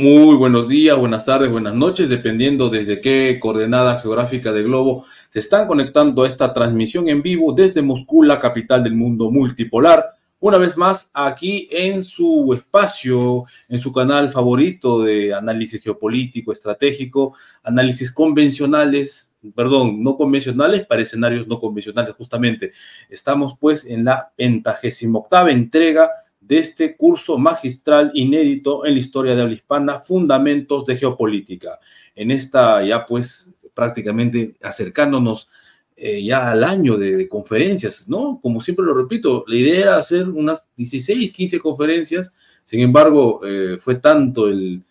Muy buenos días, buenas tardes, buenas noches, dependiendo desde qué coordenada geográfica del globo se están conectando a esta transmisión en vivo desde Moscú, la capital del mundo multipolar. Una vez más, aquí en su espacio, en su canal favorito de análisis geopolítico, estratégico, análisis convencionales, perdón, no convencionales para escenarios no convencionales, justamente. Estamos pues en la ventagésima octava entrega de este curso magistral inédito en la historia de habla hispana, Fundamentos de Geopolítica. En esta ya pues prácticamente acercándonos eh, ya al año de, conferencias, ¿no? Como siempre lo repito, la idea era hacer unas 16, 15 conferencias, sin embargo, eh, fue tanto el,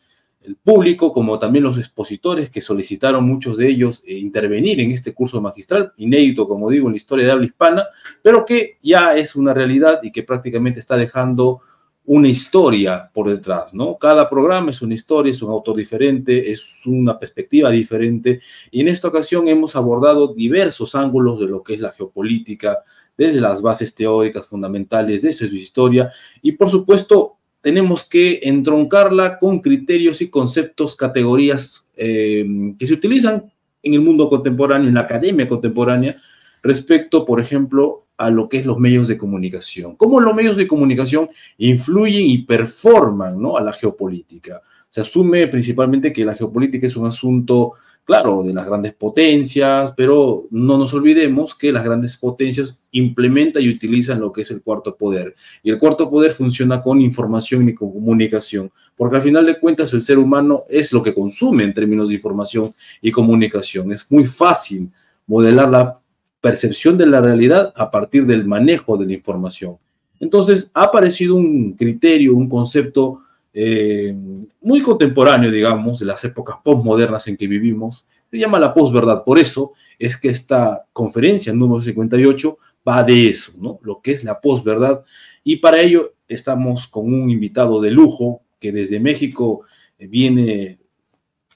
el público, como también los expositores que solicitaron muchos de ellos eh, intervenir en este curso magistral, inédito, como digo, en la historia de habla hispana, pero que ya es una realidad y que prácticamente está dejando una historia por detrás, ¿no? Cada programa es una historia, es un autor diferente, es una perspectiva diferente, y en esta ocasión hemos abordado diversos ángulos de lo que es la geopolítica, desde las bases teóricas fundamentales de su historia, y por supuesto tenemos que entroncarla con criterios y conceptos, categorías eh, que se utilizan en el mundo contemporáneo, en la academia contemporánea, respecto, por ejemplo, a lo que es los medios de comunicación. Cómo los medios de comunicación influyen y performan ¿no? a la geopolítica. Se asume principalmente que la geopolítica es un asunto, claro, de las grandes potencias, pero no nos olvidemos que las grandes potencias implementa y utiliza lo que es el cuarto poder. Y el cuarto poder funciona con información y con comunicación, porque al final de cuentas el ser humano es lo que consume en términos de información y comunicación. Es muy fácil modelar la percepción de la realidad a partir del manejo de la información. Entonces ha aparecido un criterio, un concepto eh, muy contemporáneo, digamos, de las épocas postmodernas en que vivimos, se llama la posverdad. Por eso es que esta conferencia número 58 va de eso, ¿no? Lo que es la posverdad. Y para ello estamos con un invitado de lujo que desde México eh, viene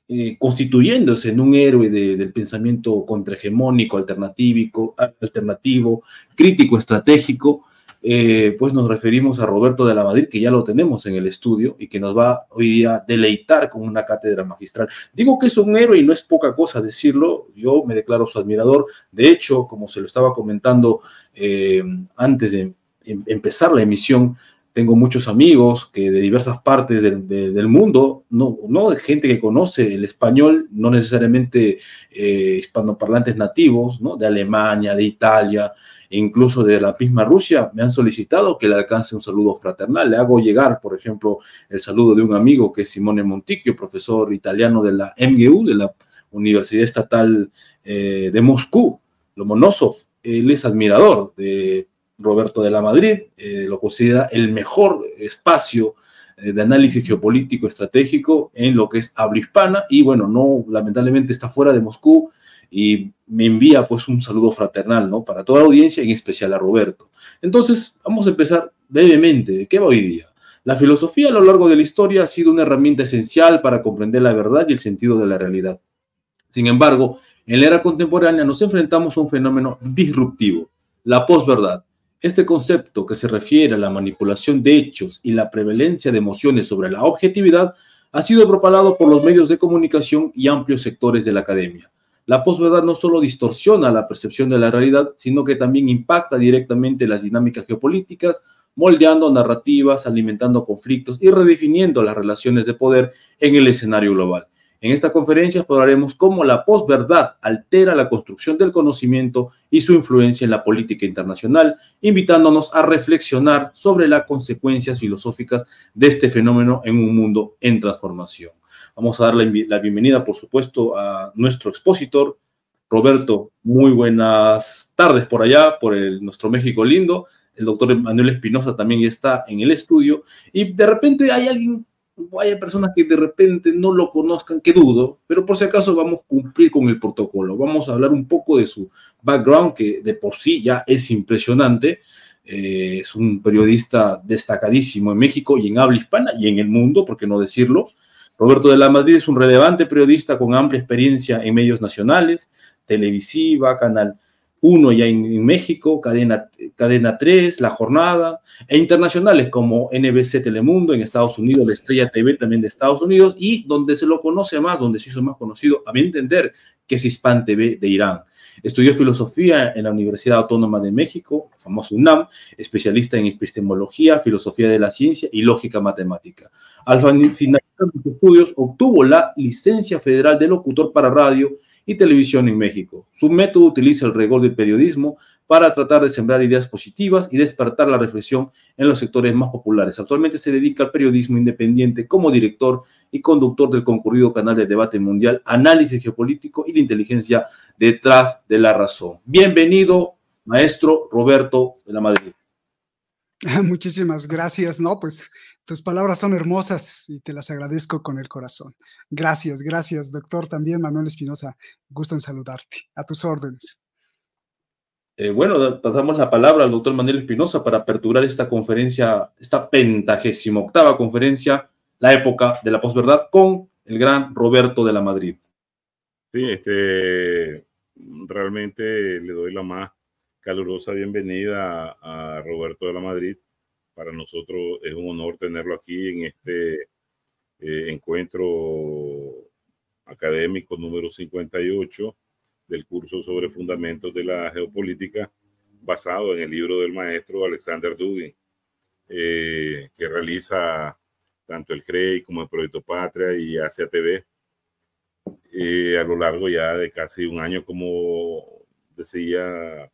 eh, constituyéndose en un héroe del pensamiento contrahegemónico, alternativo, crítico, estratégico, eh, pues nos referimos a Roberto de la Madrid que ya lo tenemos en el estudio y que nos va hoy día a deleitar con una cátedra magistral. Digo que es un héroe y no es poca cosa decirlo, yo me declaro su admirador. De hecho, como se lo estaba comentando eh, antes de em, empezar la emisión, tengo muchos amigos que de diversas partes del, mundo, no, no gente que conoce el español, no necesariamente eh, hispanoparlantes nativos, ¿no? de Alemania, de Italia, incluso de la misma Rusia, me han solicitado que le alcance un saludo fraternal. Le hago llegar, por ejemplo, el saludo de un amigo que es Simone Monticchio, profesor italiano de la MGU, de la Universidad Estatal eh, de Moscú, Lomonosov. Él es admirador de Roberto de la Madrid, eh, lo considera el mejor espacio eh, de análisis geopolítico estratégico en lo que es habla hispana y bueno, no lamentablemente está fuera de Moscú, y me envía pues un saludo fraternal, ¿no? Para toda la audiencia, en especial a Roberto. Entonces, vamos a empezar brevemente, ¿de qué va hoy día? La filosofía a lo largo de la historia ha sido una herramienta esencial para comprender la verdad y el sentido de la realidad. Sin embargo, en la era contemporánea nos enfrentamos a un fenómeno disruptivo, la posverdad. Este concepto que se refiere a la manipulación de hechos y la prevalencia de emociones sobre la objetividad ha sido propalado por los medios de comunicación y amplios sectores de la academia la posverdad no solo distorsiona la percepción de la realidad, sino que también impacta directamente las dinámicas geopolíticas, moldeando narrativas, alimentando conflictos y redefiniendo las relaciones de poder en el escenario global. En esta conferencia exploraremos cómo la posverdad altera la construcción del conocimiento y su influencia en la política internacional, invitándonos a reflexionar sobre las consecuencias filosóficas de este fenómeno en un mundo en transformación. Vamos a dar la, bienvenida, por supuesto, a nuestro expositor, Roberto. Muy buenas tardes por allá, por nuestro México lindo. El doctor Manuel Espinosa también está en el estudio. Y de repente hay alguien, hay personas que de repente no lo conozcan, que dudo, pero por si acaso vamos a cumplir con el protocolo. Vamos a hablar un poco de su background, que de por sí ya es impresionante. Eh, es un periodista destacadísimo en México y en habla hispana y en el mundo, por qué no decirlo. Roberto de la Madrid es un relevante periodista con amplia experiencia en medios nacionales, televisiva, Canal 1 ya en México, Cadena, Cadena 3, La Jornada, e internacionales como NBC Telemundo en Estados Unidos, La Estrella TV también de Estados Unidos, y donde se lo conoce más, donde se hizo más conocido, a mi entender, que es Hispan TV de Irán. Estudió filosofía en la Universidad Autónoma de México, famoso UNAM, especialista en epistemología, filosofía de la ciencia y lógica matemática. Al finalizar sus estudios, obtuvo la licencia federal de locutor para radio y Televisión en México. Su método utiliza el rigor del periodismo para tratar de sembrar ideas positivas y despertar la reflexión en los sectores más populares. Actualmente se dedica al periodismo independiente como director y conductor del concurrido canal de debate mundial, análisis geopolítico y de inteligencia detrás de la razón. Bienvenido, maestro Roberto de la Madrid. Muchísimas gracias, ¿no? Pues tus palabras son hermosas y te las agradezco con el corazón. Gracias, gracias, doctor. También Manuel Espinosa, gusto en saludarte. A tus órdenes. Eh, bueno, pasamos la palabra al doctor Manuel Espinosa para aperturar esta conferencia, esta pentagésima octava conferencia, la época de la posverdad, con el gran Roberto de la Madrid. Sí, este, realmente le doy la más calurosa bienvenida a Roberto de la Madrid para nosotros es un honor tenerlo aquí en este eh, encuentro académico número 58 del curso sobre fundamentos de la geopolítica basado en el libro del maestro Alexander Dugin, eh, que realiza tanto el CREI como el Proyecto Patria y Asia TV eh, a lo largo ya de casi un año, como decía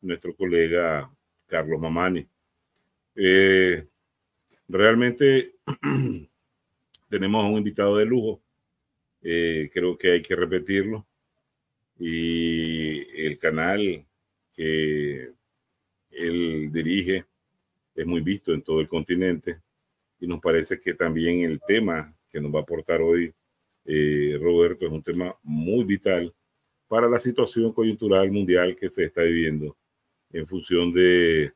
nuestro colega Carlos Mamani. Eh, realmente tenemos a un invitado de lujo, eh, creo que hay que repetirlo. Y el canal que él dirige es muy visto en todo el continente y nos parece que también el tema que nos va a aportar hoy eh, Roberto es un tema muy vital para la situación coyuntural mundial que se está viviendo en función de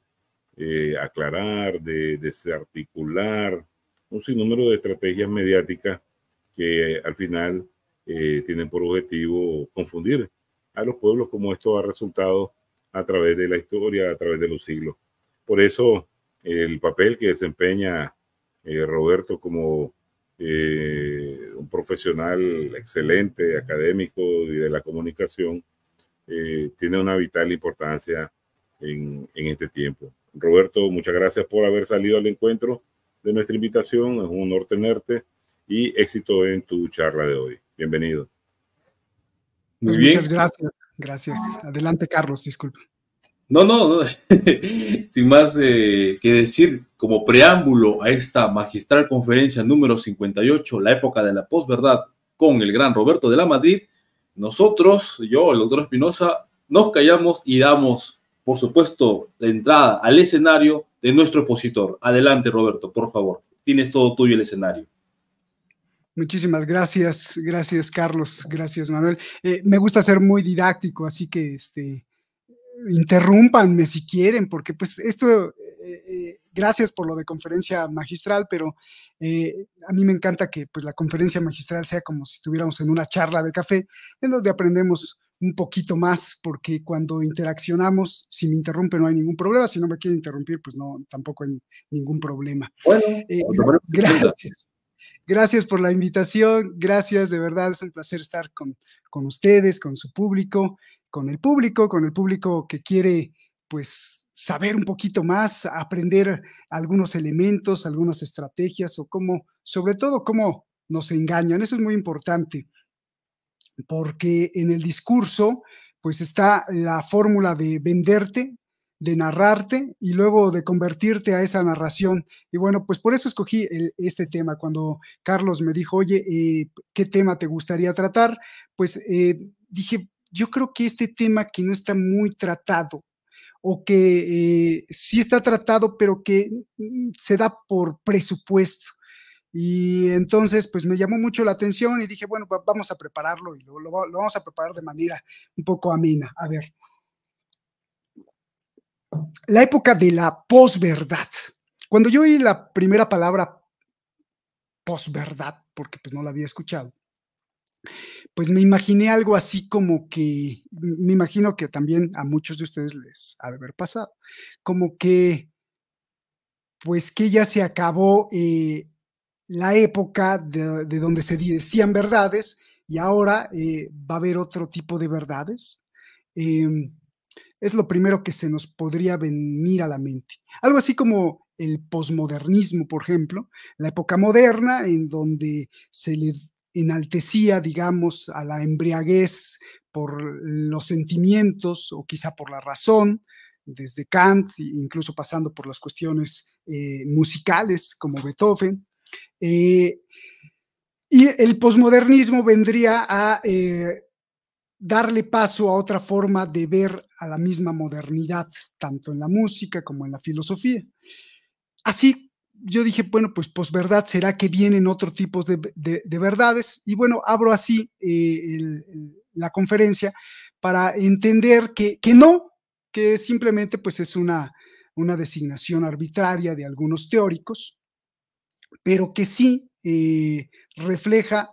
eh, aclarar, de desarticular, un sinnúmero de estrategias mediáticas que al final eh, tienen por objetivo confundir a los pueblos como esto ha resultado a través de la historia, a través de los siglos. Por eso el papel que desempeña eh, Roberto como un profesional excelente, académico y de la comunicación, tiene una vital importancia en este tiempo. Roberto, muchas gracias por haber salido al encuentro de nuestra invitación. Es un honor tenerte y éxito en tu charla de hoy. Bienvenido. Pues muchas gracias. Gracias. Adelante, Carlos, disculpe. No, no, sin más eh, que decir, como preámbulo a esta magistral conferencia número 58, la época de la posverdad, con el gran Roberto de la Madrid, nosotros, yo, el doctor Espinosa, nos callamos y damos por supuesto, la entrada al escenario de nuestro opositor. Adelante, Roberto, por favor. Tienes todo tuyo el escenario. Muchísimas gracias, gracias Carlos, gracias Manuel. Eh, me gusta ser muy didáctico, así que este, interrúmpanme si quieren, porque pues esto, eh, eh, gracias por lo de conferencia magistral, pero a mí me encanta que pues la conferencia magistral sea como si estuviéramos en una charla de café, en donde aprendemos un poquito más, porque cuando interaccionamos, si me interrumpe no hay ningún problema, si no me quiere interrumpir, pues no, tampoco hay ningún problema. Bueno, eh, gracias. Gracias por la invitación, gracias, de verdad es un placer estar con, con ustedes, con su público, con el público, con el público que quiere pues saber un poquito más, aprender algunos elementos, algunas estrategias o cómo, sobre todo cómo nos engañan. Eso es muy importante porque en el discurso pues está la fórmula de venderte, de narrarte y luego de convertirte a esa narración. Y bueno, pues por eso escogí este tema. Cuando Carlos me dijo, oye, eh, ¿qué tema te gustaría tratar? Pues eh, dije, yo creo que este tema que no está muy tratado o que eh, sí está tratado, pero que mm, se da por presupuesto. Y entonces, pues me llamó mucho la atención y dije, bueno, vamos a prepararlo y lo, lo, vamos a preparar de manera un poco amena. A ver, la época de la posverdad. Cuando yo oí la primera palabra posverdad, porque pues no la había escuchado, pues me imaginé algo así como que, me imagino que también a muchos de ustedes les ha de haber pasado, como que, pues que ya se acabó eh, la época de, donde se decían verdades y ahora eh, va a haber otro tipo de verdades. Em, es lo primero que se nos podría venir a la mente. Algo así como el posmodernismo, por ejemplo, la época moderna en donde se le enaltecía, digamos, a la embriaguez por los sentimientos o quizá por la razón, desde Kant, incluso pasando por las cuestiones eh, musicales como Beethoven. Eh, y el posmodernismo vendría a eh, darle paso a otra forma de ver a la misma modernidad, tanto en la música como en la filosofía. Así, yo dije, bueno, pues posverdad, ¿será que vienen otro tipo de, verdades? Y bueno, abro así eh, la conferencia para entender que, no, que simplemente pues es una, una designación arbitraria de algunos teóricos, pero que sí eh, refleja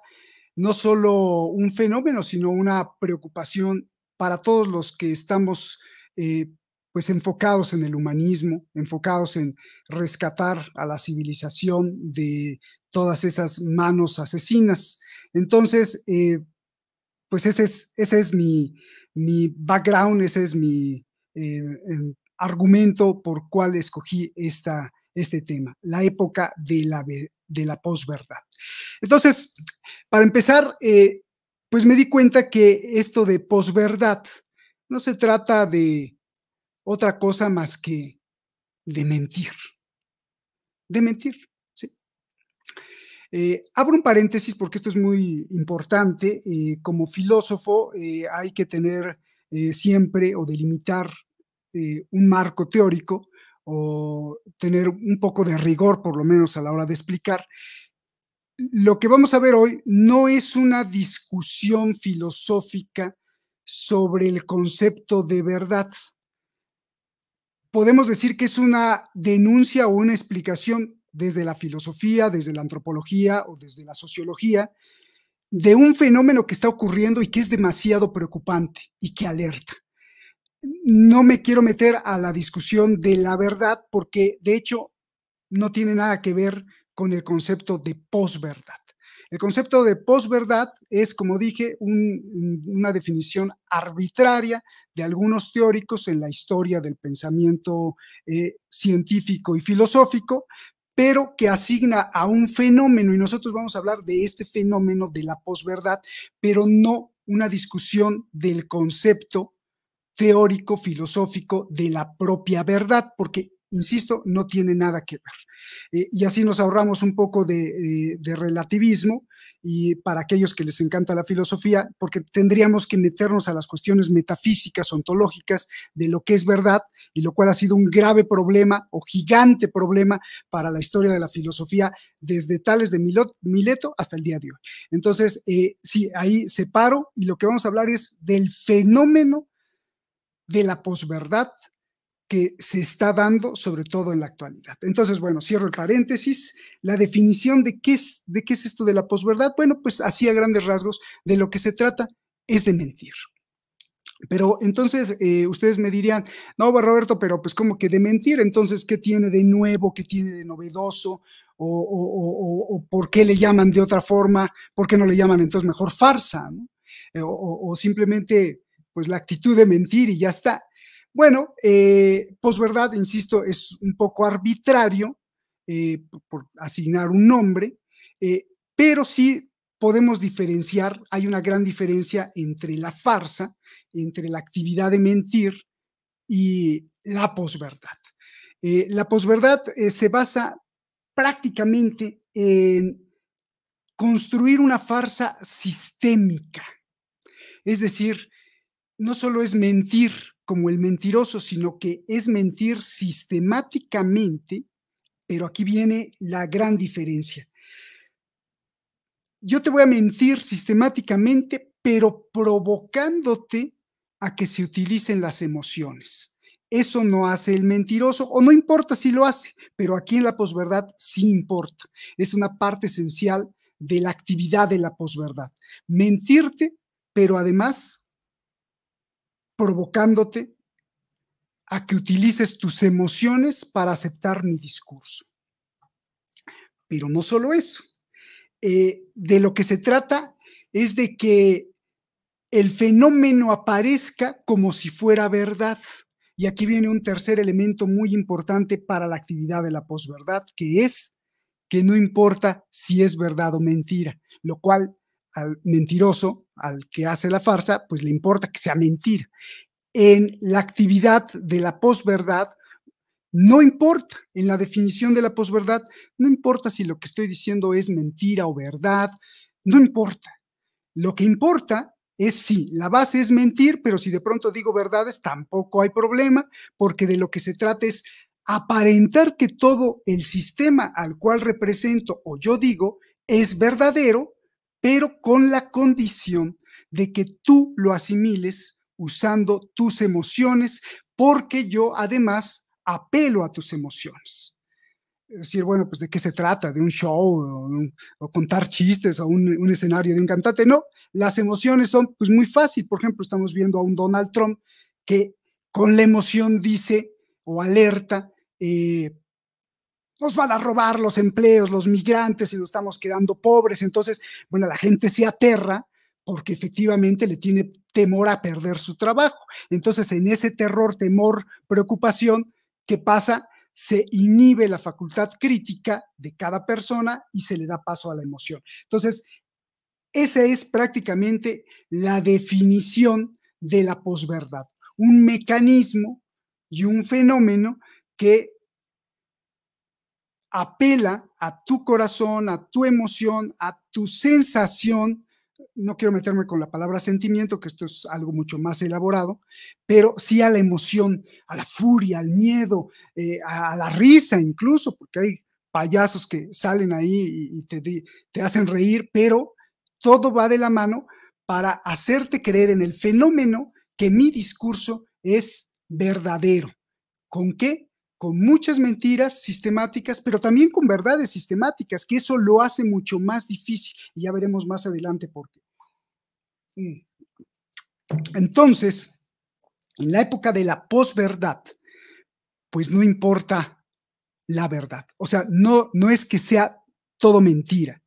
no solo un fenómeno, sino una preocupación para todos los que estamos eh, pues enfocados en el humanismo, enfocados en rescatar a la civilización de todas esas manos asesinas. Entonces, eh, pues ese es, ese es mi, mi background, ese es mi argumento por cual escogí esta, este tema, la época de la, de la posverdad. Entonces, para empezar, eh, pues me di cuenta que esto de posverdad no se trata de otra cosa más que de mentir, de mentir. ¿sí? Eh, abro un paréntesis porque esto es muy importante. Eh, como filósofo hay que tener siempre o delimitar un marco teórico o tener un poco de rigor, por lo menos a la hora de explicar. Lo que vamos a ver hoy no es una discusión filosófica sobre el concepto de verdad. Podemos decir que es una denuncia o una explicación desde la filosofía, desde la antropología o desde la sociología, de un fenómeno que está ocurriendo y que es demasiado preocupante y que alerta no me quiero meter a la discusión de la verdad porque de hecho no tiene nada que ver con el concepto de posverdad. El concepto de posverdad es, como dije, una definición arbitraria de algunos teóricos en la historia del pensamiento eh, científico y filosófico, pero que asigna a un fenómeno, y nosotros vamos a hablar de este fenómeno de la posverdad, pero no una discusión del concepto teórico, filosófico de la propia verdad, porque, insisto, no tiene nada que ver. Eh, y así nos ahorramos un poco eh, de, relativismo y para aquellos que les encanta la filosofía, porque tendríamos que meternos a las cuestiones metafísicas, ontológicas de lo que es verdad, y lo cual ha sido un grave problema o gigante problema para la historia de la filosofía desde Tales de Mileto hasta el día de hoy. Entonces, eh, sí, ahí separo y lo que vamos a hablar es del fenómeno de la posverdad que se está dando, sobre todo en la actualidad. Entonces, bueno, cierro el paréntesis. La definición de qué es, de qué es esto de la posverdad, bueno, pues así a grandes rasgos, de lo que se trata es de mentir. Pero entonces eh, ustedes me dirían, no, pues, Roberto, pero pues como que de mentir, entonces, ¿qué tiene de nuevo? ¿Qué tiene de novedoso? O, o, o, o por qué le llaman de otra forma? ¿Por qué no le llaman entonces mejor farsa? ¿no? Eh, o simplemente pues la actitud de mentir y ya está. Bueno, eh, posverdad, insisto, es un poco arbitrario eh, por asignar un nombre, eh, pero sí podemos diferenciar, hay una gran diferencia entre la farsa, entre la actividad de mentir y la posverdad. la posverdad se basa prácticamente en construir una farsa sistémica, es decir, no solo es mentir como el mentiroso, sino que es mentir sistemáticamente, pero aquí viene la gran diferencia. Yo te voy a mentir sistemáticamente, pero provocándote a que se utilicen las emociones. Eso no hace el mentiroso, o no importa si lo hace, pero aquí en la posverdad sí importa. Es una parte esencial de la actividad de la posverdad. Mentirte, pero además provocándote a que utilices tus emociones para aceptar mi discurso. Pero no solo eso. Eh, de lo que se trata es de que el fenómeno aparezca como si fuera verdad. Y aquí viene un tercer elemento muy importante para la actividad de la posverdad, que es que no importa si es verdad o mentira, lo cual al mentiroso, al que hace la farsa, pues le importa que sea mentira. En la actividad de la posverdad, no importa, en la definición de la posverdad, no importa si lo que estoy diciendo es mentira o verdad, no importa. Lo que importa es si la base es mentir, pero si de pronto digo verdades, tampoco hay problema, porque de lo que se trata es aparentar que todo el sistema al cual represento o yo digo es verdadero pero con la condición de que tú lo asimiles usando tus emociones, porque yo además apelo a tus emociones. Es decir, bueno, pues de qué se trata, de un show o, contar chistes o un, escenario de un cantante. No, las emociones son pues muy fácil. Por ejemplo, estamos viendo a un Donald Trump que con la emoción dice o alerta eh, nos van a robar los empleos, los migrantes y nos estamos quedando pobres. Entonces, bueno, la gente se aterra porque efectivamente le tiene temor a perder su trabajo. Entonces, en ese terror, temor, preocupación, ¿qué pasa? Se inhibe la facultad crítica de cada persona y se le da paso a la emoción. Entonces, esa es prácticamente la definición de la posverdad, un mecanismo y un fenómeno que apela a tu corazón, a tu emoción, a tu sensación. No quiero meterme con la palabra sentimiento, que esto es algo mucho más elaborado, pero sí a la emoción, a la furia, al miedo, eh, a la risa incluso, porque hay payasos que salen ahí y, te, te hacen reír, pero todo va de la mano para hacerte creer en el fenómeno que mi discurso es verdadero. ¿Con qué? con muchas mentiras sistemáticas, pero también con verdades sistemáticas, que eso lo hace mucho más difícil. Y ya veremos más adelante por qué. Mm. Entonces, en la época de la posverdad, pues no importa la verdad. O sea, no, no es que sea todo mentira,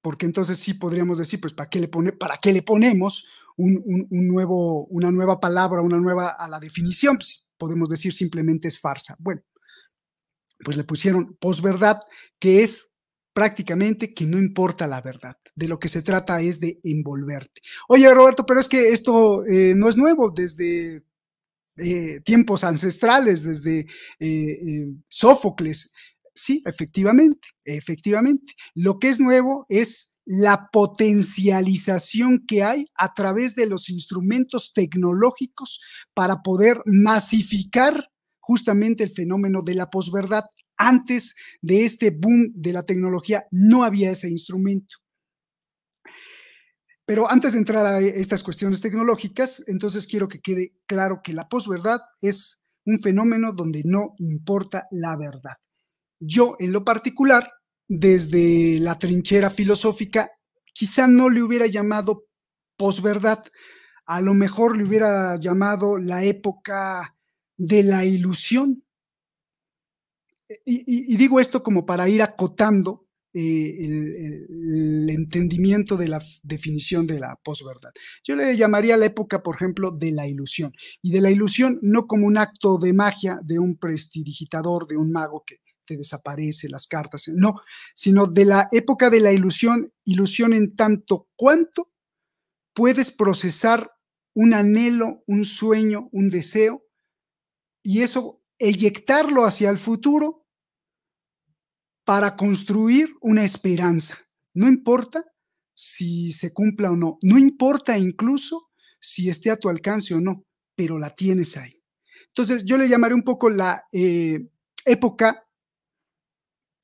porque entonces sí podríamos decir, pues, ¿para qué le, ponemos un, nuevo, una nueva palabra, una nueva a la definición? Pues, podemos decir simplemente es farsa. Bueno, pues le pusieron posverdad, que es prácticamente que no importa la verdad. De lo que se trata es de envolverte. Oye, Roberto, pero es que esto eh, no es nuevo desde eh, tiempos ancestrales, desde eh, Sófocles. Sí, efectivamente, efectivamente. Lo que es nuevo es la potencialización que hay a través de los instrumentos tecnológicos para poder masificar justamente el fenómeno de la posverdad. Antes de este boom de la tecnología no había ese instrumento. Pero antes de entrar a estas cuestiones tecnológicas, entonces quiero que quede claro que la posverdad es un fenómeno donde no importa la verdad. Yo en lo particular, desde la trinchera filosófica, quizá no le hubiera llamado posverdad, a lo mejor le hubiera llamado la época de la ilusión. E, y, digo esto como para ir acotando eh, el, el, entendimiento de la definición de la posverdad. Yo le llamaría la época, por ejemplo, de la ilusión. Y de la ilusión no como un acto de magia de un prestidigitador, de un mago que te desaparece las cartas, no, sino de la época de la ilusión, ilusión en tanto cuanto puedes procesar un anhelo, un sueño, un deseo y eso eyectarlo hacia el futuro para construir una esperanza. No importa si se cumpla o no, no importa incluso si esté a tu alcance o no, pero la tienes ahí. Entonces yo le llamaré un poco la eh, época,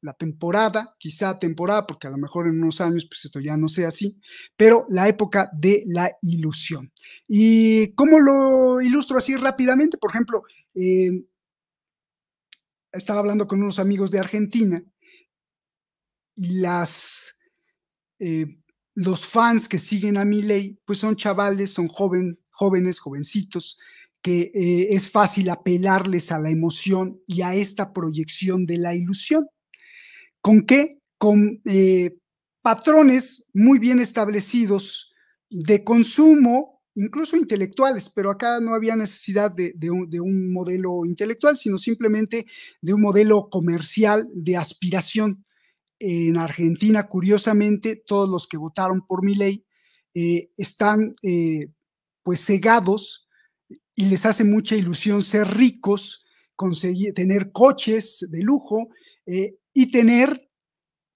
la temporada, quizá temporada, porque a lo mejor en unos años pues esto ya no sea así, pero la época de la ilusión. ¿Y cómo lo ilustro así rápidamente? Por ejemplo, Em, estaba hablando con unos amigos de Argentina y las, eh, los fans que siguen a ley pues son chavales, son joven, jóvenes, jovencitos, que eh, es fácil apelarles a la emoción y a esta proyección de la ilusión. ¿Con qué? Con eh, patrones muy bien establecidos de consumo incluso intelectuales, pero acá no había necesidad de, un, modelo intelectual, sino simplemente de un modelo comercial de aspiración. En Argentina, curiosamente, todos los que votaron por mi ley eh, están eh, pues cegados y les hace mucha ilusión ser ricos, conseguir, tener coches de lujo eh, y tener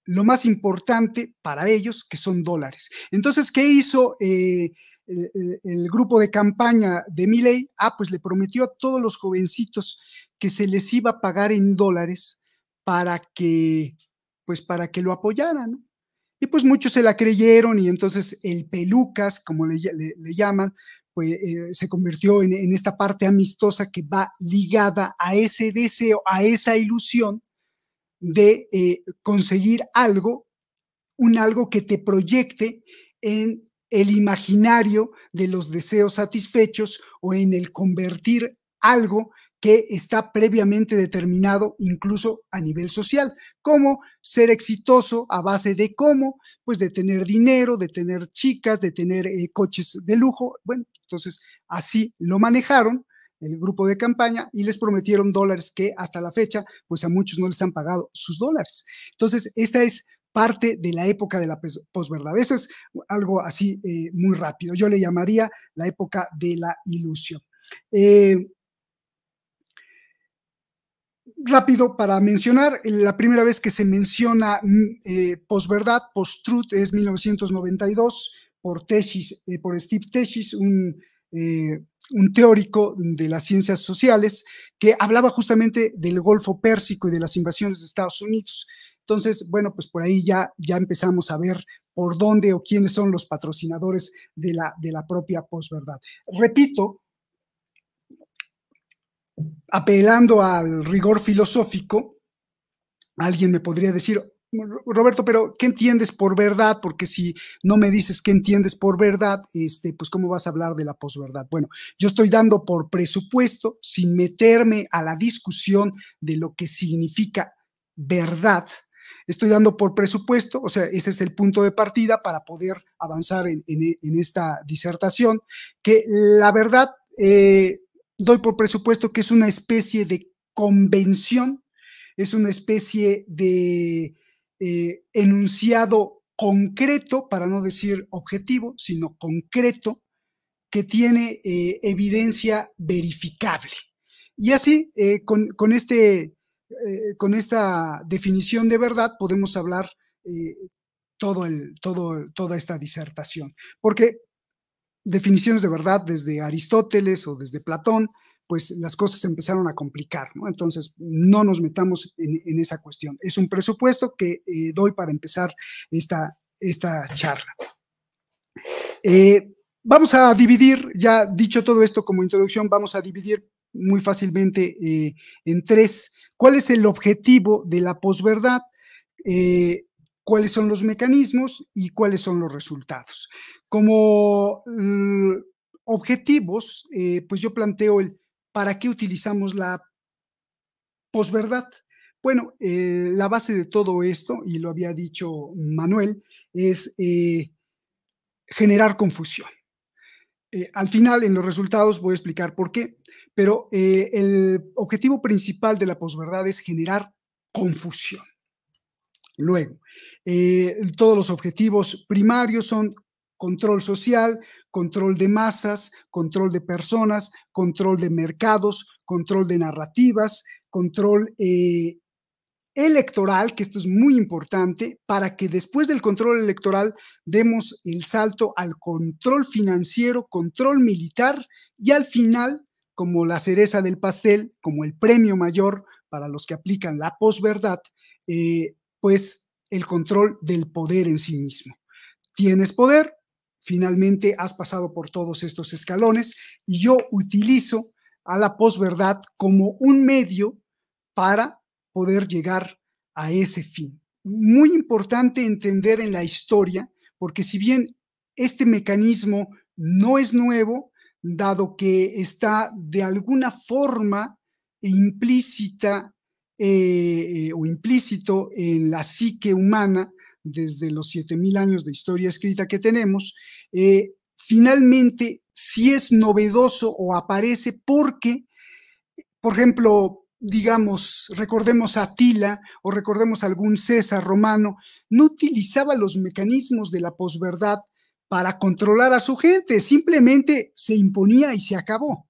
lo más importante para ellos, que son dólares. Entonces, ¿qué hizo? el, grupo de campaña de Miley ah, pues le prometió a todos los jovencitos que se les iba a pagar en dólares para que, pues para que lo apoyaran. Y pues muchos se la creyeron y entonces el pelucas, como le, llaman, pues eh, se convirtió en, esta parte amistosa que va ligada a ese deseo, a esa ilusión de eh, conseguir algo, un algo que te proyecte en el imaginario de los deseos satisfechos o en el convertir algo que está previamente determinado incluso a nivel social, como ser exitoso a base de cómo, pues de tener dinero, de tener chicas, de tener eh, coches de lujo. Bueno, entonces así lo manejaron el grupo de campaña y les prometieron dólares que hasta la fecha, pues a muchos no les han pagado sus dólares. Entonces, esta es parte de la época de la posverdad. Eso es algo así eh, muy rápido. Yo le llamaría la época de la ilusión. Eh, rápido para mencionar, la primera vez que se menciona mm, eh, posverdad, post-truth, es 1992 por, Steve Tesis, un, un, teórico de las ciencias sociales, que hablaba justamente del Golfo Pérsico y de las invasiones de Estados Unidos. Entonces, bueno, pues por ahí ya, ya empezamos a ver por dónde o quiénes son los patrocinadores de la, de la propia posverdad. Repito, apelando al rigor filosófico, alguien me podría decir, Roberto, pero ¿qué entiendes por verdad? Porque si no me dices qué entiendes por verdad, este, pues cómo vas a hablar de la posverdad. Bueno, yo estoy dando por presupuesto, sin meterme a la discusión de lo que significa verdad, estoy dando por presupuesto, o sea, ese es el punto de partida para poder avanzar en, e, esta disertación, que la verdad eh, doy por presupuesto que es una especie de convención, es una especie de eh, enunciado concreto, para no decir objetivo, sino concreto, que tiene eh, evidencia verificable. Y así, con, este eh, con esta definición de verdad podemos hablar eh, todo todo, toda esta disertación. Porque definiciones de verdad desde Aristóteles o desde Platón, pues las cosas empezaron a complicar, ¿no? Entonces, no nos metamos en, esa cuestión. Es un presupuesto que eh, doy para empezar esta, esta charla. vamos a dividir, ya dicho todo esto como introducción, vamos a dividir muy fácilmente eh, en tres. ¿Cuál es el objetivo de la posverdad? Eh, ¿Cuáles son los mecanismos y cuáles son los resultados? Como mm, objetivos, eh, pues yo planteo el para qué utilizamos la posverdad. Bueno, la base de todo esto, y lo había dicho Manuel, es generar confusión. al final, en los resultados, voy a explicar por qué. Pero eh, el objetivo principal de la posverdad es generar confusión. Luego, eh, todos los objetivos primarios son control social, control de masas, control de personas, control de mercados, control de narrativas, control eh, electoral, que esto es muy importante, para que después del control electoral demos el salto al control financiero, control militar y al final como la cereza del pastel, como el premio mayor para los que aplican la posverdad, eh, pues el control del poder en sí mismo. Tienes poder, finalmente has pasado por todos estos escalones y yo utilizo a la posverdad como un medio para poder llegar a ese fin. Muy importante entender en la historia, porque si bien este mecanismo no es nuevo, dado que está de alguna forma implícita eh, eh, o implícito en la psique humana desde los 7.000 años de historia escrita que tenemos, eh, finalmente si es novedoso o aparece porque, por ejemplo, digamos, recordemos a Atila o recordemos a algún César romano, no utilizaba los mecanismos de la posverdad para controlar a su gente, simplemente se imponía y se acabó.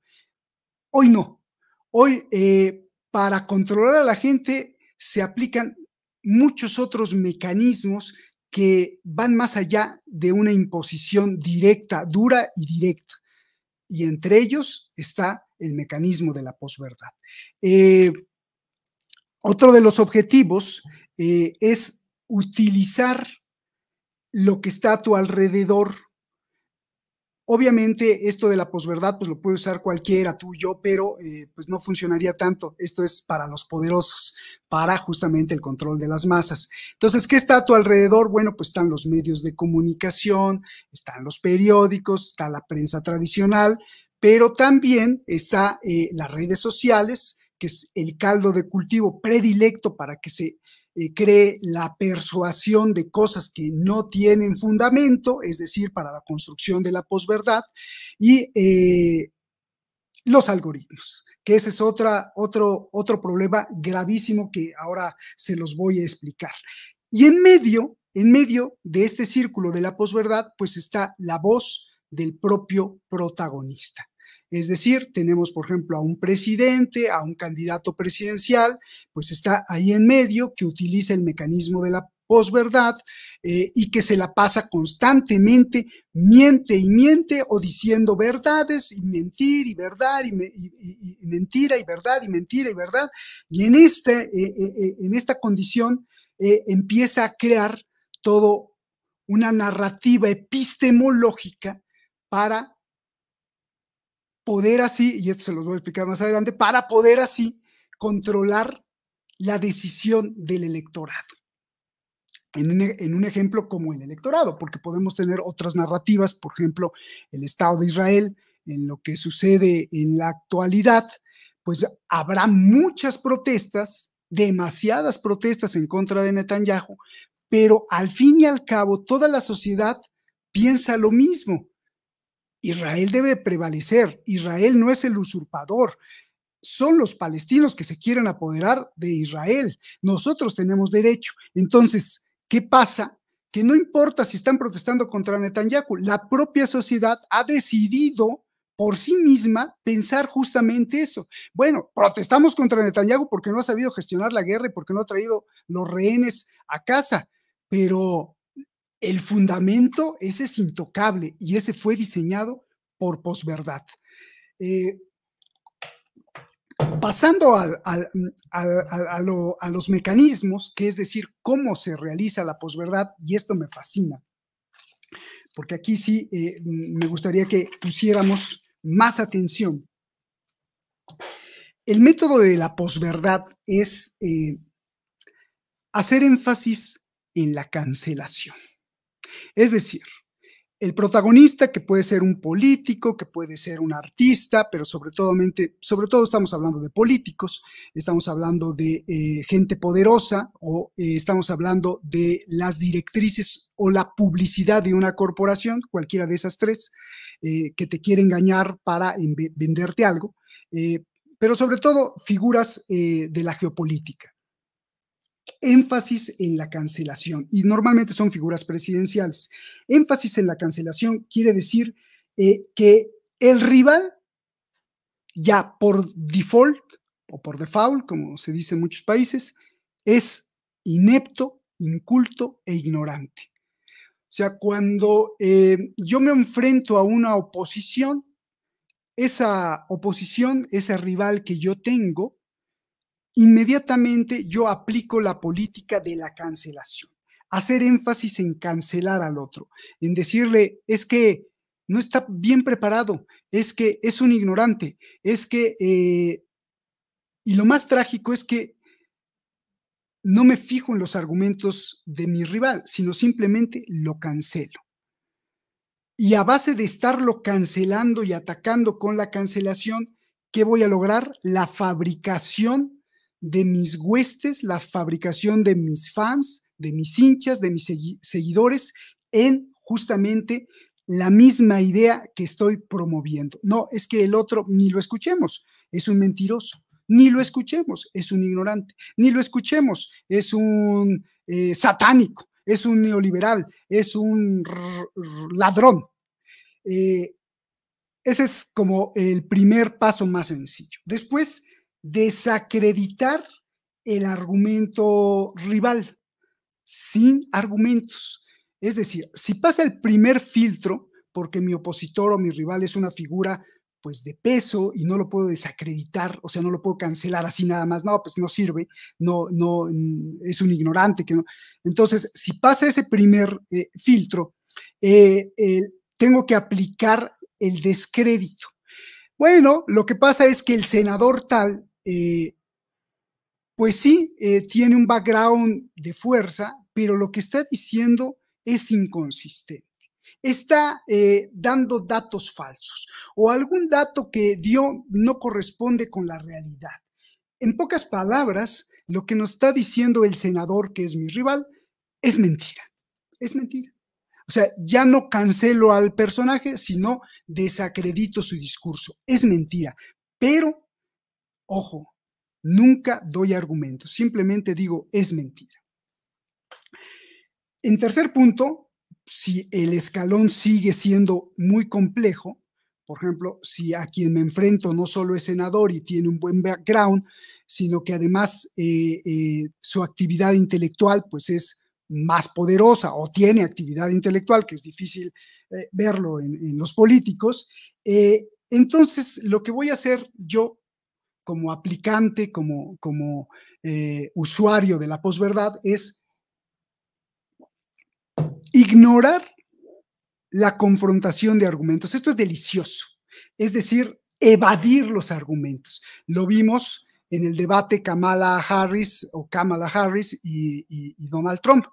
Hoy no. Hoy, eh, para controlar a la gente, se aplican muchos otros mecanismos que van más allá de una imposición directa, dura y directa. Y entre ellos está el mecanismo de la posverdad. Eh, otro de los objetivos eh, es utilizar lo que está a tu alrededor. Obviamente esto de la posverdad pues lo puede usar cualquiera, tú, yo, pero eh, pues no funcionaría tanto. Esto es para los poderosos, para justamente el control de las masas. Entonces, ¿qué está a tu alrededor? Bueno, pues están los medios de comunicación, están los periódicos, está la prensa tradicional, pero también está eh, las redes sociales, que es el caldo de cultivo predilecto para que se eh, cree la persuasión de cosas que no tienen fundamento, es decir, para la construcción de la posverdad, y eh, los algoritmos, que ese es otra, otro, otro problema gravísimo que ahora se los voy a explicar. Y en medio, en medio de este círculo de la posverdad, pues está la voz del propio protagonista. Es decir, tenemos, por ejemplo, a un presidente, a un candidato presidencial, pues está ahí en medio que utiliza el mecanismo de la posverdad eh, y que se la pasa constantemente, miente y miente o diciendo verdades y mentir y verdad y, mentira y verdad y mentira y verdad. Y en, este, eh, eh, en esta condición empieza a crear todo una narrativa epistemológica para poder así, y esto se los voy a explicar más adelante, para poder así controlar la decisión del electorado. En un, e, en un, ejemplo como el electorado, porque podemos tener otras narrativas, por ejemplo, el Estado de Israel, en lo que sucede en la actualidad, pues habrá muchas protestas, demasiadas protestas en contra de Netanyahu, pero al fin y al cabo toda la sociedad piensa lo mismo. Israel debe prevalecer. Israel no es el usurpador. Son los palestinos que se quieren apoderar de Israel. Nosotros tenemos derecho. Entonces, ¿qué pasa? Que no importa si están protestando contra Netanyahu, la propia sociedad ha decidido por sí misma pensar justamente eso. Bueno, protestamos contra Netanyahu porque no ha sabido gestionar la guerra y porque no ha traído los rehenes a casa, pero el fundamento, ese es intocable y ese fue diseñado por posverdad. Eh, pasando a, los mecanismos, que es decir, cómo se realiza la posverdad, y esto me fascina, porque aquí sí eh, me gustaría que pusiéramos más atención. El método de la posverdad es eh, hacer énfasis en la cancelación. Es decir, el protagonista, que puede ser un político, que puede ser un artista, pero sobre todo, sobre todo estamos hablando de políticos, estamos hablando de eh, gente poderosa o eh, estamos hablando de las directrices o la publicidad de una corporación, cualquiera de esas tres, eh, que te quiere engañar para venderte algo, pero sobre todo figuras de la geopolítica énfasis en la cancelación, y normalmente son figuras presidenciales. Énfasis en la cancelación quiere decir eh, que el rival ya por default o por default, como se dice en muchos países, es inepto, inculto e ignorante. O sea, cuando eh, yo me enfrento a una oposición, esa oposición, ese rival que yo tengo, inmediatamente yo aplico la política de la cancelación, hacer énfasis en cancelar al otro, en decirle, es que no está bien preparado, es que es un ignorante, es que, eh", y lo más trágico es que no me fijo en los argumentos de mi rival, sino simplemente lo cancelo. Y a base de estarlo cancelando y atacando con la cancelación, ¿qué voy a lograr? La fabricación de mis huestes, la fabricación de mis fans, de mis hinchas, de mis seguidores en justamente la misma idea que estoy promoviendo. No, es que el otro ni lo escuchemos, es un mentiroso, ni lo escuchemos, es un ignorante, ni lo escuchemos, es un eh, satánico, es un neoliberal, es un ladrón. Eh, ese es como el primer paso más sencillo. Después, desacreditar el argumento rival sin argumentos. Es decir, si pasa el primer filtro, porque mi opositor o mi rival es una figura pues de peso y no lo puedo desacreditar, o sea, no lo puedo cancelar así nada más, no, pues no sirve, no, no, es un ignorante que no. Entonces, si pasa ese primer eh, filtro, eh, tengo que aplicar el descrédito. Bueno, lo que pasa es que el senador tal eh, pues sí, eh, tiene un background de fuerza, pero lo que está diciendo es inconsistente. Está eh, dando datos falsos o algún dato que dio no corresponde con la realidad. En pocas palabras, lo que nos está diciendo el senador, que es mi rival, es mentira. Es mentira. O sea, ya no cancelo al personaje, sino desacredito su discurso. Es mentira. Pero Ojo, nunca doy argumentos, simplemente digo, es mentira. En tercer punto, si el escalón sigue siendo muy complejo, por ejemplo, si a quien me enfrento no solo es senador y tiene un buen background, sino que además eh, eh, su actividad intelectual pues es más poderosa o tiene actividad intelectual, que es difícil eh, verlo en, en los políticos, entonces lo que voy a hacer yo como aplicante, como, como eh, usuario de la posverdad, es ignorar la confrontación de argumentos. Esto es delicioso, es decir, evadir los argumentos. Lo vimos en el debate Kamala Harris o Kamala Harris y, Donald Trump.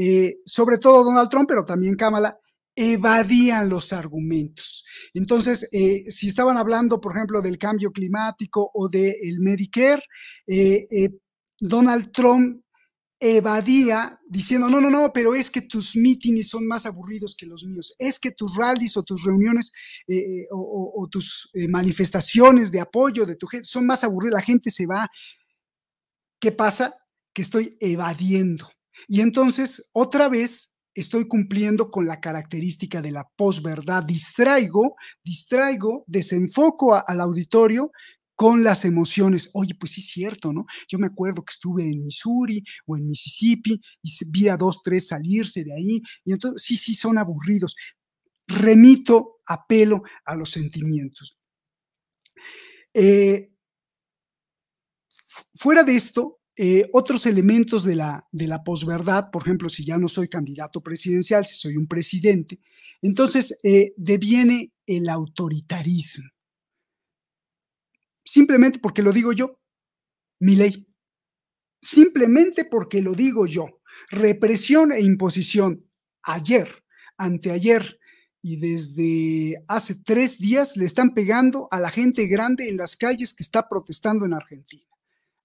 Eh, sobre todo Donald Trump, pero también Kamala, evadían los argumentos. Entonces, eh, si estaban hablando, por ejemplo, del cambio climático o del Medicare, eh, eh, Donald Trump evadía diciendo, no, no, no, pero es que tus mítines son más aburridos que los míos, es que tus rallies o tus reuniones o, tus manifestaciones de apoyo de tu gente son más aburridas, la gente se va. ¿Qué pasa? Que estoy evadiendo. Y entonces, otra vez, estoy cumpliendo con la característica de la posverdad. Distraigo, distraigo, desenfoco al auditorio con las emociones. Oye, pues sí es cierto, ¿no? Yo me acuerdo que estuve en Missouri o en Mississippi y vi a dos, tres salirse de ahí. Y entonces, sí, sí, son aburridos. Remito, apelo a los sentimientos. Eh, fuera de esto, eh, otros elementos de la, de la posverdad, por ejemplo, si ya no soy candidato presidencial, si soy un presidente, entonces eh, deviene el autoritarismo. Simplemente porque lo digo yo, mi ley. Simplemente porque lo digo yo. Represión e imposición. Ayer, anteayer y desde hace tres días le están pegando a la gente grande en las calles que está protestando en Argentina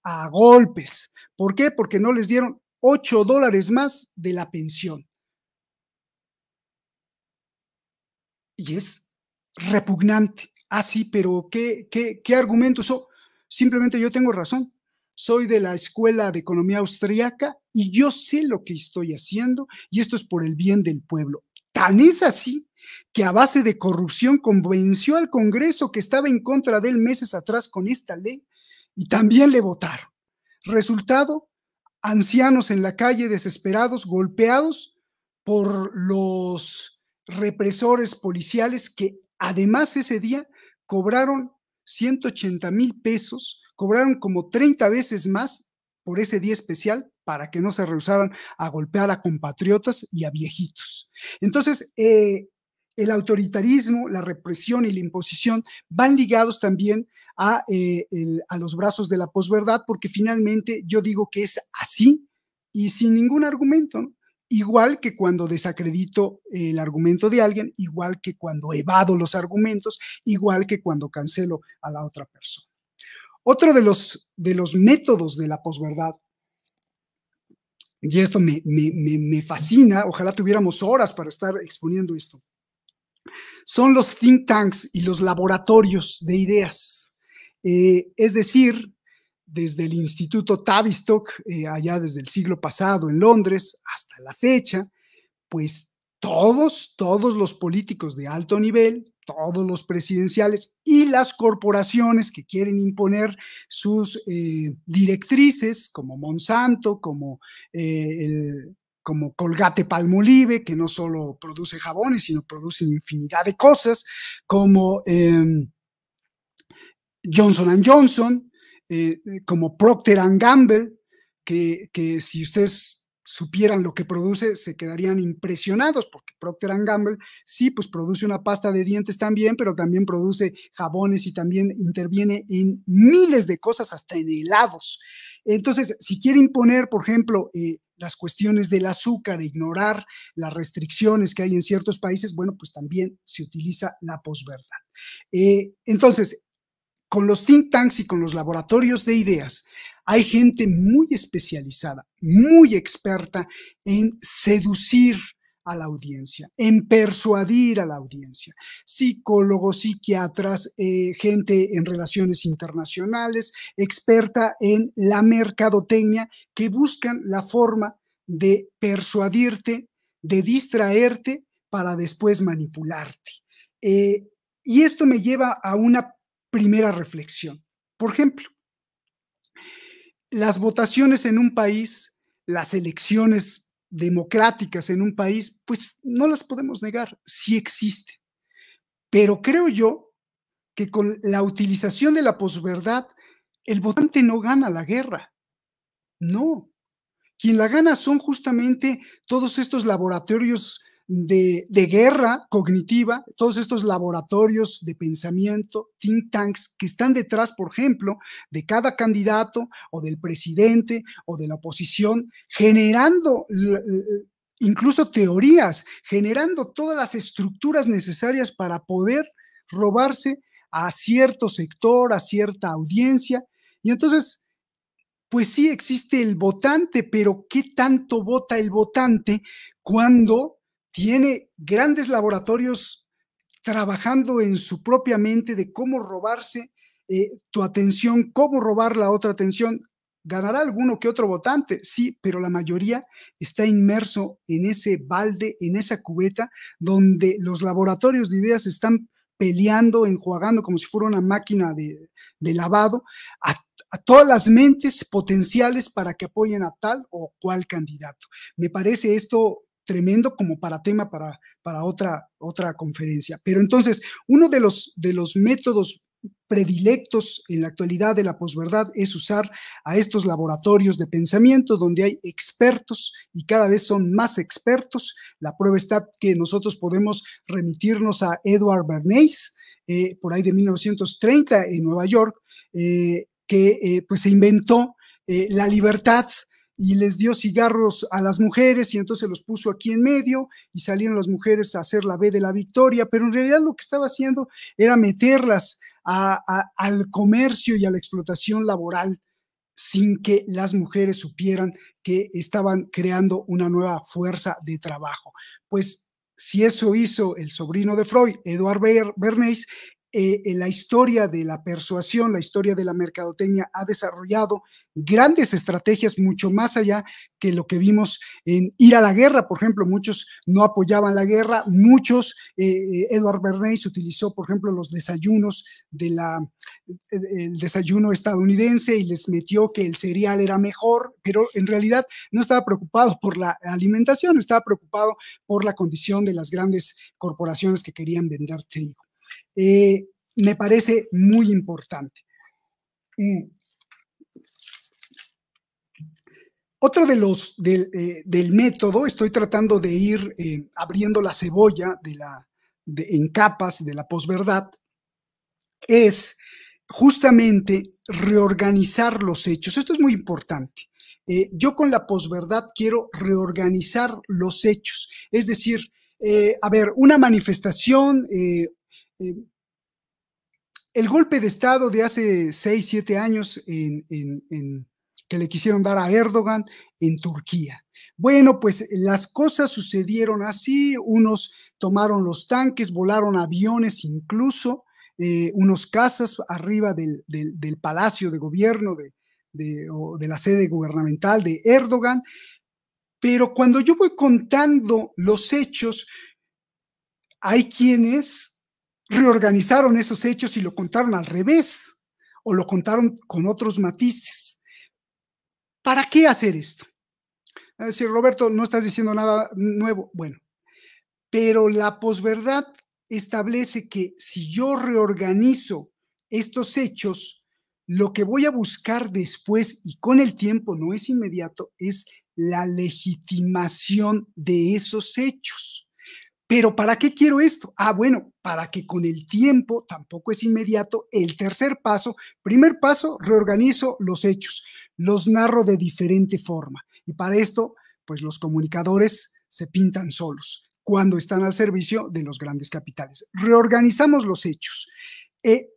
a golpes. ¿Por qué? Porque no les dieron 8 dólares más de la pensión. Y es repugnante. Ah, sí, pero ¿qué, qué, qué argumento? simplemente yo tengo razón. Soy de la Escuela de Economía Austriaca y yo sé lo que estoy haciendo y esto es por el bien del pueblo. Tan es así que a base de corrupción convenció al Congreso que estaba en contra de él meses atrás con esta ley y también le votaron. Resultado, ancianos en la calle desesperados, golpeados por los represores policiales que además ese día cobraron 180 mil pesos, cobraron como 30 veces más por ese día especial para que no se rehusaran a golpear a compatriotas y a viejitos. Entonces, eh, el autoritarismo, la represión y la imposición van ligados también eh, a, los brazos de la posverdad, porque finalmente yo digo que es así y sin ningún argumento. Igual que cuando desacredito el argumento de alguien, igual que cuando evado los argumentos, igual que cuando cancelo a la otra persona. Otro de los, de los métodos de la posverdad y esto me, fascina, ojalá tuviéramos horas para estar exponiendo esto son los think tanks y los laboratorios de ideas. Eh, es decir, desde el Instituto Tavistock, eh, allá desde el siglo pasado en Londres, hasta la fecha, pues todos, todos los políticos de alto nivel, todos los presidenciales y las corporaciones que quieren imponer sus eh, directrices, como Monsanto, como el como Colgate Palmolive, que no solo produce jabones, sino produce infinidad de cosas, como em, Johnson Johnson, eh, eh, como Procter Gamble, que, si ustedes supieran lo que produce, se quedarían impresionados, porque Procter Gamble sí, pues produce una pasta de dientes también, pero también produce jabones y también interviene en miles de cosas, hasta en helados. Entonces, si quieren poner, por ejemplo, eh, las cuestiones del azúcar, ignorar las restricciones que hay en ciertos países, bueno, pues también se utiliza la posverdad. Eh, entonces, con los think tanks y con los laboratorios de ideas, hay gente muy especializada, muy experta en seducir a la audiencia, en persuadir a la audiencia. Psicólogos, psiquiatras, eh, gente en relaciones internacionales, experta en la mercadotecnia, que buscan la forma de persuadirte, de distraerte para después manipularte. Eh, y esto me lleva a una primera reflexión. Por ejemplo, las votaciones en un país, las elecciones democráticas en un país, pues no las podemos negar, sí existe. Pero creo yo que con la utilización de la posverdad, el votante no gana la guerra. No. Quien la gana son justamente todos estos laboratorios de, guerra cognitiva, todos estos laboratorios de pensamiento, think tanks, que están detrás, por ejemplo, de cada candidato o del presidente o de la oposición, generando incluso teorías, generando todas las estructuras necesarias para poder robarse a cierto sector, a cierta audiencia. Y entonces, pues sí existe el votante, pero ¿qué tanto vota el votante cuando tiene grandes laboratorios trabajando en su propia mente de cómo robarse eh, tu atención, cómo robar la otra atención. Ganará alguno que otro votante, sí, pero la mayoría está inmerso en ese balde, en esa cubeta, donde los laboratorios de ideas están peleando, enjuagando como si fuera una máquina de, lavado a, todas las mentes potenciales para que apoyen a tal o cual candidato. Me parece esto tremendo como para tema para, para otra, otra conferencia. Pero entonces, uno de los, de los métodos predilectos en la actualidad de la posverdad es usar a estos laboratorios de pensamiento donde hay expertos y cada vez son más expertos. La prueba está que nosotros podemos remitirnos a Edward Bernays, eh, por ahí de 1930 en Nueva York, eh, que eh, pues se inventó la libertad y les dio cigarros a las mujeres y entonces los puso aquí en medio y salieron las mujeres a hacer la B de la victoria, pero en realidad lo que estaba haciendo era meterlas al comercio y a la explotación laboral sin que las mujeres supieran que estaban creando una nueva fuerza de trabajo. Pues si eso hizo el sobrino de Freud, Eduard Bernays, eh, eh, la historia de la persuasión, la historia de la mercadotecnia ha desarrollado grandes estrategias mucho más allá que lo que vimos en ir a la guerra. Por ejemplo, muchos no apoyaban la guerra, muchos, eh, Edward Bernays utilizó, por ejemplo, los desayunos de desayuno estadounidense y les metió que el cereal era mejor, pero en realidad no estaba preocupado por la alimentación, estaba preocupado por la condición de las grandes corporaciones que querían vender trigo. Eh, me parece muy importante. Mm. Otro de los eh, del, método, estoy tratando de ir eh, abriendo la cebolla de la, en capas de la posverdad, es justamente reorganizar los hechos. Esto es muy importante. yo con la posverdad quiero reorganizar los hechos. Es decir, a ver, una manifestación, eh, el golpe de Estado de hace 6, 7 años que le quisieron dar a Erdogan en Turquía. Bueno, pues las cosas sucedieron así, unos tomaron los tanques, volaron aviones incluso, eh, unos casas arriba del, palacio de gobierno o de la sede gubernamental de Erdogan. Pero cuando yo voy contando los hechos, hay quienes reorganizaron esos hechos y lo contaron al revés o lo contaron con otros matices. ¿Para qué hacer esto? Es Roberto, no estás diciendo nada nuevo. Bueno, pero la posverdad establece que si yo reorganizo estos hechos, lo que voy a buscar después y con el tiempo no es inmediato, es la legitimación de esos hechos. Pero ¿para qué quiero esto? Ah, bueno, para que con el tiempo, tampoco es inmediato, el tercer paso, primer paso, reorganizo los hechos, los narro de diferente forma. Y para esto, pues los comunicadores se pintan solos cuando están al servicio de los grandes capitales. Reorganizamos los hechos. Eh,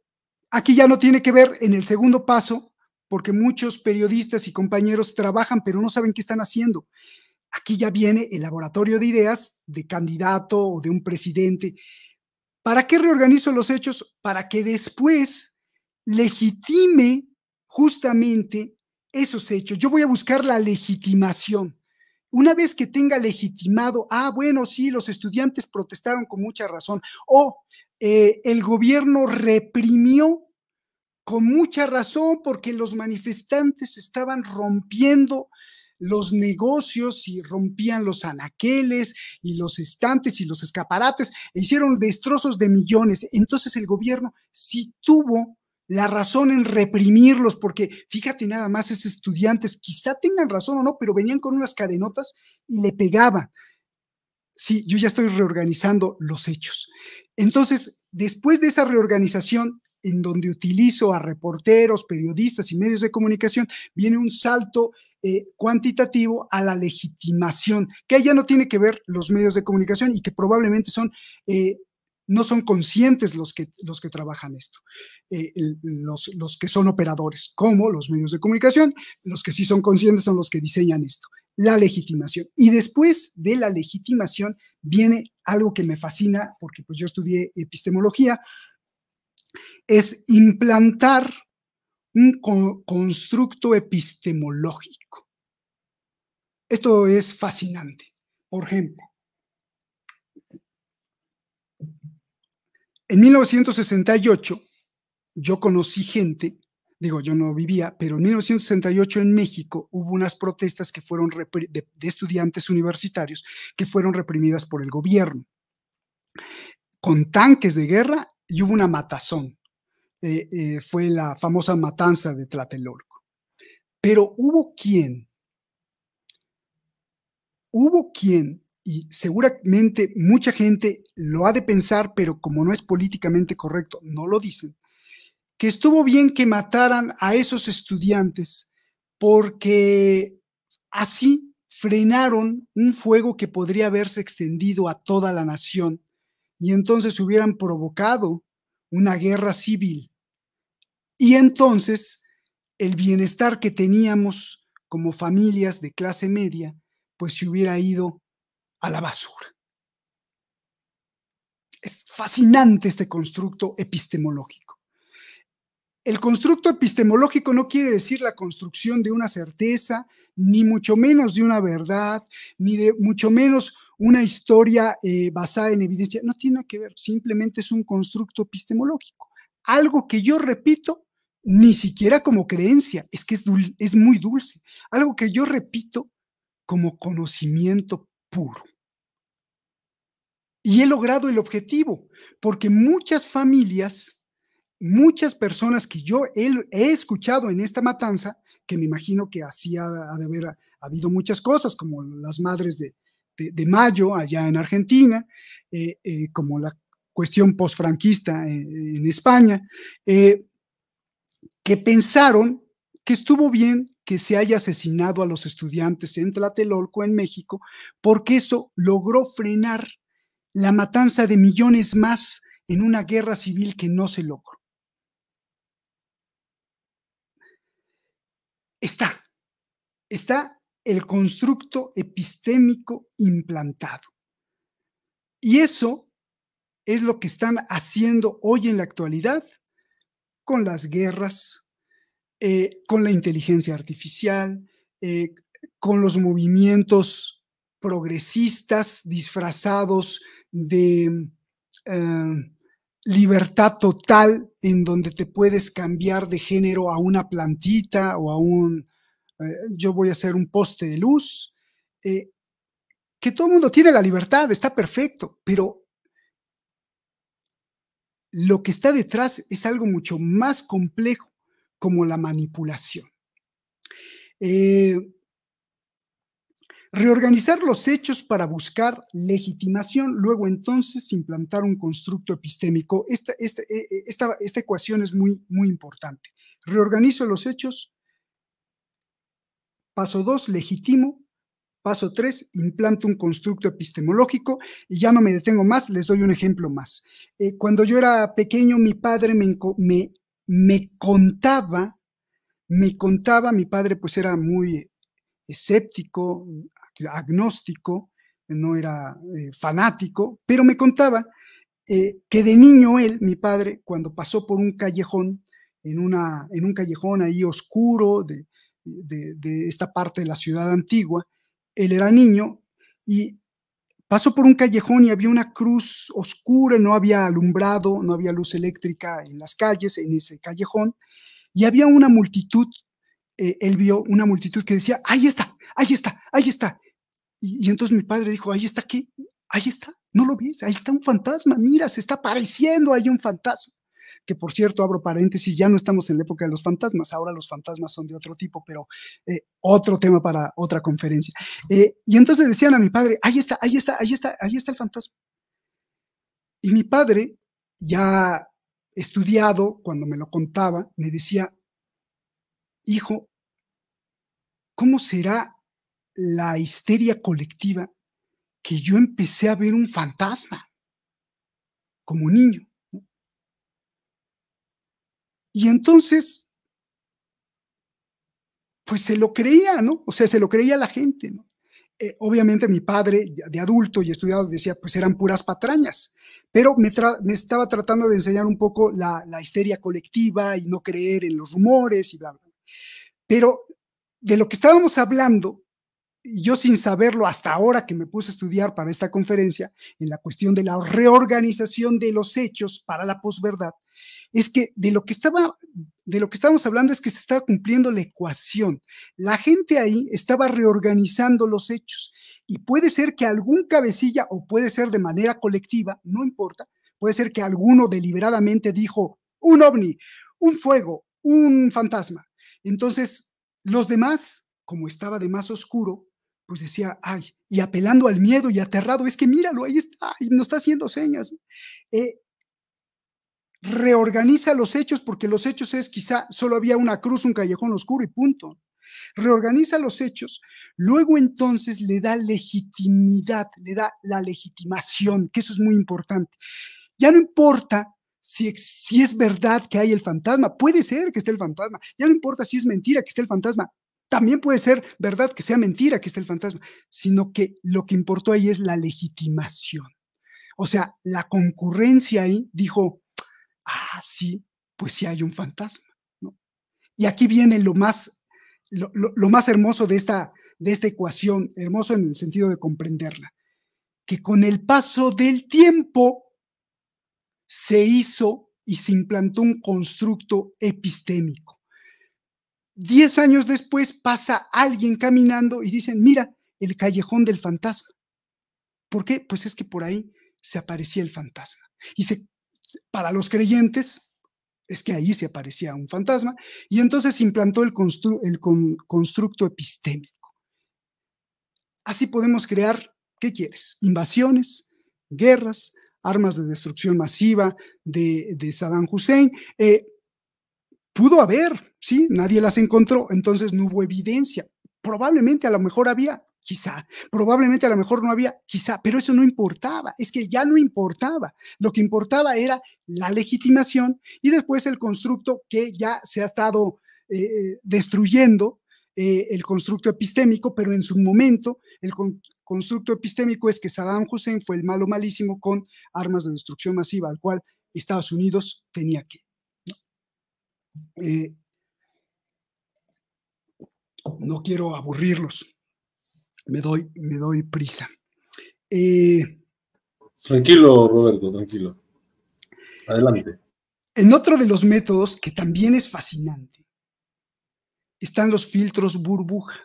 aquí ya no tiene que ver en el segundo paso, porque muchos periodistas y compañeros trabajan, pero no saben qué están haciendo. Aquí ya viene el laboratorio de ideas de candidato o de un presidente. ¿Para qué reorganizo los hechos? Para que después legitime justamente esos hechos. Yo voy a buscar la legitimación. Una vez que tenga legitimado, ah, bueno, sí, los estudiantes protestaron con mucha razón, o eh, el gobierno reprimió con mucha razón porque los manifestantes estaban rompiendo los negocios y rompían los anaqueles y los estantes y los escaparates e hicieron destrozos de millones. Entonces el gobierno sí tuvo la razón en reprimirlos, porque fíjate nada más, esos estudiantes quizá tengan razón o no, pero venían con unas cadenotas y le pegaban. Sí, yo ya estoy reorganizando los hechos. Entonces, después de esa reorganización, en donde utilizo a reporteros, periodistas y medios de comunicación, viene un salto eh, cuantitativo a la legitimación, que ya no tiene que ver los medios de comunicación y que probablemente son... Eh, no son conscientes los que, los que trabajan esto, eh, los, que son operadores, como los medios de comunicación, los que sí son conscientes son los que diseñan esto, la legitimación. Y después de la legitimación viene algo que me fascina, porque pues yo estudié epistemología, es implantar un constructo epistemológico. Esto es fascinante. Por ejemplo, en 1968 yo conocí gente, digo, yo no vivía, pero en 1968 en México hubo unas protestas que fueron de estudiantes universitarios que fueron reprimidas por el gobierno con tanques de guerra y hubo una matazón. Eh, eh, fue la famosa matanza de Tlatelolco. Pero hubo quien, hubo quien, y seguramente mucha gente lo ha de pensar, pero como no es políticamente correcto, no lo dicen, que estuvo bien que mataran a esos estudiantes porque así frenaron un fuego que podría haberse extendido a toda la nación y entonces hubieran provocado una guerra civil. Y entonces el bienestar que teníamos como familias de clase media, pues se hubiera ido a la basura. Es fascinante este constructo epistemológico. El constructo epistemológico no quiere decir la construcción de una certeza, ni mucho menos de una verdad, ni de mucho menos una historia eh, basada en evidencia. No tiene que ver, simplemente es un constructo epistemológico. Algo que yo repito ni siquiera como creencia, es que es muy dulce. Algo que yo repito como conocimiento puro. Y he logrado el objetivo, porque muchas familias muchas personas que yo he, escuchado en esta matanza, que me imagino que así ha, de haber habido muchas cosas, como las madres de, Mayo allá en Argentina, eh, eh, como la cuestión posfranquista en, eh, en España, que pensaron que estuvo bien que se haya asesinado a los estudiantes en Tlatelolco, en México, porque eso logró frenar la matanza de millones más en una guerra civil que no se logró. está, está el constructo epistémico implantado. Y eso es lo que están haciendo hoy en la actualidad con las guerras, eh, con la inteligencia artificial, eh, con los movimientos progresistas disfrazados de... Eh, libertad total en donde te puedes cambiar de género a una plantita o a un, eh, yo voy a hacer un poste de luz, eh, que todo el mundo tiene la libertad, está perfecto, pero lo que está detrás es algo mucho más complejo como la manipulación. Eh, Reorganizar los hechos para buscar legitimación, luego entonces implantar un constructo epistémico. E, e, esta, esta, ecuación es muy, muy importante. Reorganizo los hechos. Paso dos, legitimo. Paso tres, implanto un constructo epistemológico y ya no me detengo más, les doy un ejemplo más. Eh, cuando yo era pequeño, mi padre me, me, contaba, me contaba, mi padre pues era muy escéptico, agnóstico, no era eh, fanático, pero me contaba eh, que de niño él, mi padre, cuando pasó por un callejón, en, una, en un callejón ahí oscuro de, de esta parte de la ciudad antigua, él era niño y pasó por un callejón y había una cruz oscura, no había alumbrado, no había luz eléctrica en las calles, en ese callejón, y había una multitud eh, él vio una multitud que decía, ahí está, ahí está, ahí está. Y, entonces mi padre dijo, ahí está qué, ahí está, no lo ves, ahí está un fantasma, mira, se está apareciendo ahí un fantasma. Que por cierto, abro paréntesis, ya no estamos en la época de los fantasmas, ahora los fantasmas son de otro tipo, pero eh, otro tema para otra conferencia. Eh, y entonces decían a mi padre, ahí está, ahí está, ahí está, ahí está el fantasma. Y mi padre, ya estudiado, cuando me lo contaba, me decía, hijo, ¿cómo será la histeria colectiva que yo empecé a ver un fantasma como niño? Y entonces, pues se lo creía, ¿no? O sea, se lo creía la gente, ¿no? Eh, obviamente mi padre de adulto y estudiado decía, pues eran puras patrañas, pero me, estaba tratando de enseñar un poco la, la, histeria colectiva y no creer en los rumores y bla, bla. Pero de lo que estábamos hablando, yo sin saberlo hasta ahora que me puse a estudiar para esta conferencia, en la cuestión de la reorganización de los hechos para la posverdad, es que de lo que estaba de lo que estábamos hablando es que se está cumpliendo la ecuación. La gente ahí estaba reorganizando los hechos y puede ser que algún cabecilla o puede ser de manera colectiva, no importa, puede ser que alguno deliberadamente dijo un ovni, un fuego, un fantasma entonces, los demás, como estaba de más oscuro, pues decía, ay, y apelando al miedo y aterrado, es que míralo, ahí está, y nos está haciendo señas. Eh, reorganiza los hechos, porque los hechos es quizá solo había una cruz, un callejón oscuro y punto. Reorganiza los hechos, luego entonces le da legitimidad, le da la legitimación, que eso es muy importante. Ya no importa si, es verdad que hay el fantasma, puede ser que esté el fantasma, ya no importa si es mentira que esté el fantasma, también puede ser verdad que sea mentira que esté el fantasma, sino que lo que importó ahí es la legitimación. O sea, la concurrencia ahí dijo, ah, sí, pues sí hay un fantasma. Y aquí viene lo más, lo más hermoso de esta, de esta ecuación, hermoso en el sentido de comprenderla, que con el paso del tiempo se hizo y se implantó un constructo epistémico. Diez años después pasa alguien caminando y dicen, mira, el callejón del fantasma. ¿Por qué? Pues es que por ahí se aparecía el fantasma. Y se, para los creyentes, es que ahí se aparecía un fantasma, y entonces se implantó el, constructo epistémico. Así podemos crear, ¿qué quieres? Invasiones, guerras, armas de destrucción masiva de, Saddam Hussein. Eh, pudo haber, ¿sí? Nadie las encontró, entonces no hubo evidencia. Probablemente a lo mejor había, quizá, probablemente a lo mejor no había, quizá, pero eso no importaba, es que ya no importaba. Lo que importaba era la legitimación y después el constructo que ya se ha estado eh, eh, destruyendo, el constructo epistémico, pero en su momento el, constructo epistémico es que Saddam Hussein fue el malo malísimo con armas de destrucción masiva, al cual Estados Unidos tenía que. no eh, quiero aburrirlos, me doy, me doy prisa. Eh, tranquilo, Roberto, tranquilo. Adelante. En otro de los métodos que también es fascinante, están los filtros burbuja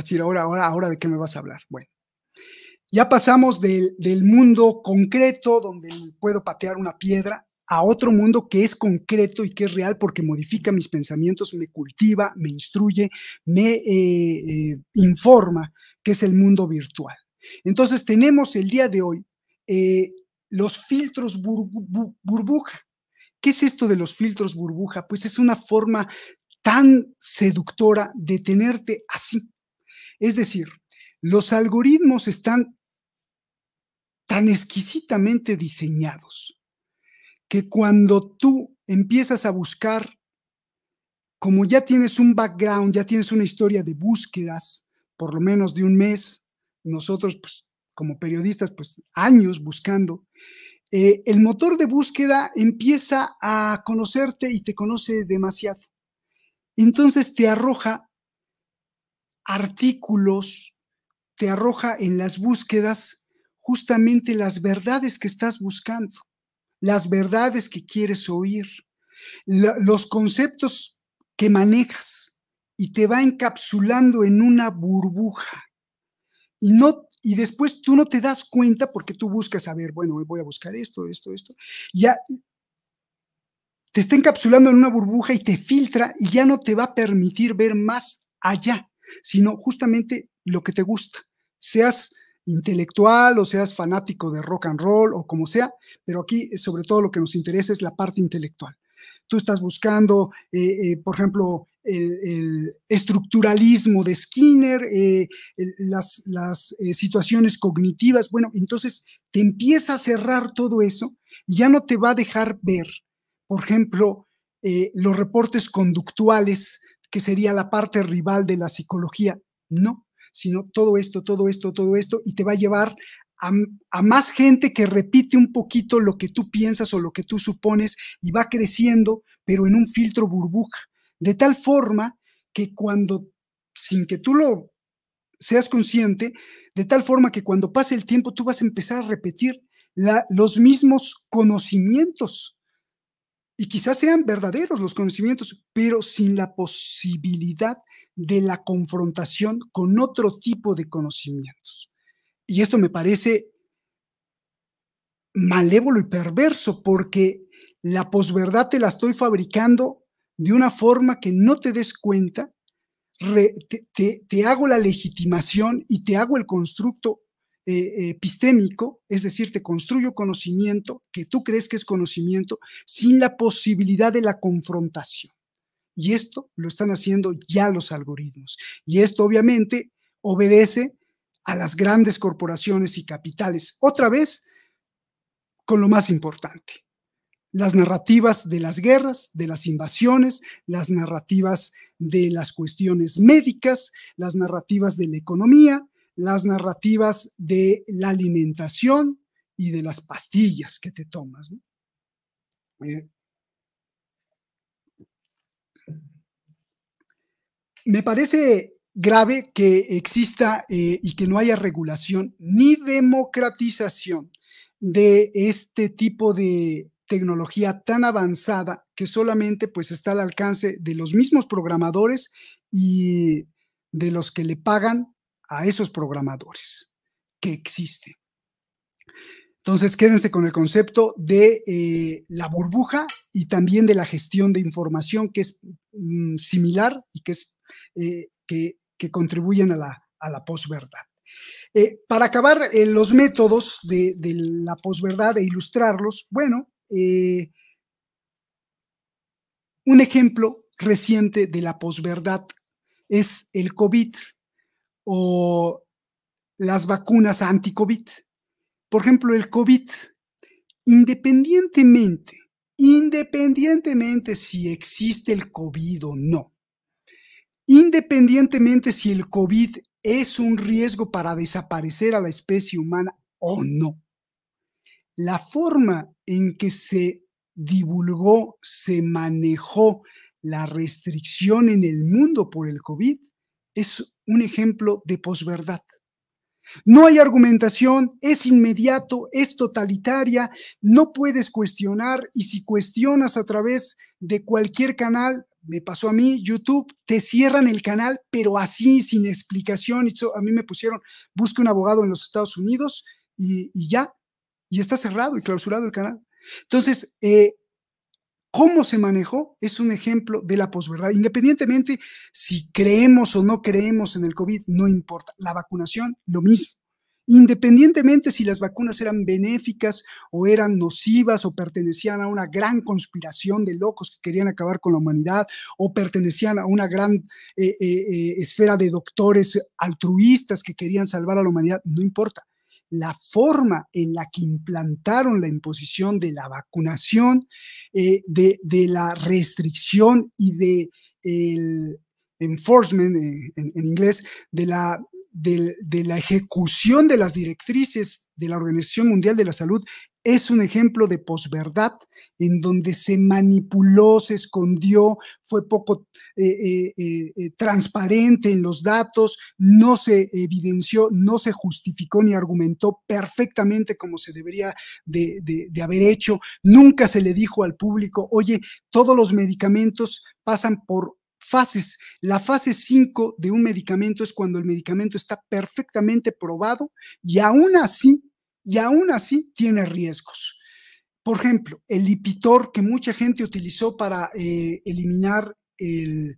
decir, ahora, ahora, ahora, ¿de qué me vas a hablar? Bueno, ya pasamos del, mundo concreto, donde puedo patear una piedra, a otro mundo que es concreto y que es real porque modifica mis pensamientos, me cultiva, me instruye, me eh, eh, informa, que es el mundo virtual. Entonces tenemos el día de hoy eh, los filtros burbuja. ¿Qué es esto de los filtros burbuja? Pues es una forma tan seductora de tenerte así, es decir, los algoritmos están tan exquisitamente diseñados que cuando tú empiezas a buscar, como ya tienes un background, ya tienes una historia de búsquedas, por lo menos de un mes, nosotros pues, como periodistas, pues años buscando, eh, el motor de búsqueda empieza a conocerte y te conoce demasiado. Entonces te arroja artículos, te arroja en las búsquedas justamente las verdades que estás buscando, las verdades que quieres oír, los conceptos que manejas y te va encapsulando en una burbuja. Y no y después tú no te das cuenta porque tú buscas, a ver, bueno, voy a buscar esto, esto, esto. Ya te está encapsulando en una burbuja y te filtra y ya no te va a permitir ver más allá sino justamente lo que te gusta. Seas intelectual o seas fanático de rock and roll o como sea, pero aquí eh, sobre todo lo que nos interesa es la parte intelectual. Tú estás buscando, eh, eh, por ejemplo, el, estructuralismo de Skinner, las, las situaciones cognitivas. Bueno, entonces te empieza a cerrar todo eso y ya no te va a dejar ver, por ejemplo, los reportes conductuales que sería la parte rival de la psicología. No, sino todo esto, todo esto, todo esto, y te va a llevar a, más gente que repite un poquito lo que tú piensas o lo que tú supones y va creciendo, pero en un filtro burbuja. De tal forma que cuando, sin que tú lo seas consciente, de tal forma que cuando pase el tiempo tú vas a empezar a repetir los mismos conocimientos y quizás sean verdaderos los conocimientos, pero sin la posibilidad de la confrontación con otro tipo de conocimientos. Y esto me parece malévolo y perverso porque la posverdad te la estoy fabricando de una forma que no te des cuenta, te hago la legitimación y te hago el constructo eh, eh, epistémico, es decir, te construyo conocimiento que tú crees que es conocimiento sin la posibilidad de la confrontación. Y esto lo están haciendo ya los algoritmos. Y esto obviamente obedece a las grandes corporaciones y capitales. Otra vez, con lo más importante, las narrativas de las guerras, de las invasiones, las narrativas de las cuestiones médicas, las narrativas de la economía, las narrativas de la alimentación y de las pastillas que te tomas. Eh, me parece grave que exista eh, y que no haya regulación ni democratización de este tipo de tecnología tan avanzada que solamente pues está al alcance de los mismos programadores y de los que le pagan a esos programadores que existen. Entonces, quédense con el concepto de eh, la burbuja y también de la gestión de información que es mm, similar y que, es, eh, que, contribuyen a la, posverdad. Eh, para acabar los métodos de, de, la posverdad e ilustrarlos, bueno, un ejemplo reciente de la posverdad es el COVID o las vacunas anti-COVID. Por ejemplo, el COVID, independientemente, independientemente si existe el COVID o no, independientemente si el COVID es un riesgo para desaparecer a la especie humana o no, la forma en que se divulgó, se manejó la restricción en el mundo por el COVID es un ejemplo de posverdad. No hay argumentación, es inmediato, es totalitaria, no puedes cuestionar y si cuestionas a través de cualquier canal, me pasó a mí, YouTube, te cierran el canal, pero así, sin explicación. a mí me pusieron, busque un abogado en los Estados Unidos y, y ya, y está cerrado y clausurado el canal. Entonces, eh, cómo se manejó es un ejemplo de la posverdad. Independientemente si creemos o no creemos en el COVID, no importa. La vacunación, lo mismo. Independientemente si las vacunas eran benéficas o eran nocivas o pertenecían a una gran conspiración de locos que querían acabar con la humanidad o pertenecían a una gran eh, eh, eh, esfera de doctores altruistas que querían salvar a la humanidad, no importa la forma en la que implantaron la imposición de la vacunación, eh, de, la restricción y de el enforcement, eh, en, inglés, de la, de la ejecución de las directrices de la Organización Mundial de la Salud, es un ejemplo de posverdad en donde se manipuló, se escondió, fue poco eh, eh, eh, transparente en los datos, no se evidenció, no se justificó ni argumentó perfectamente como se debería de, de haber hecho. Nunca se le dijo al público, oye, todos los medicamentos pasan por fases. La fase 5 de un medicamento es cuando el medicamento está perfectamente probado y aún así, y aún así tiene riesgos. Por ejemplo, el lipitor que mucha gente utilizó para eh, eliminar el,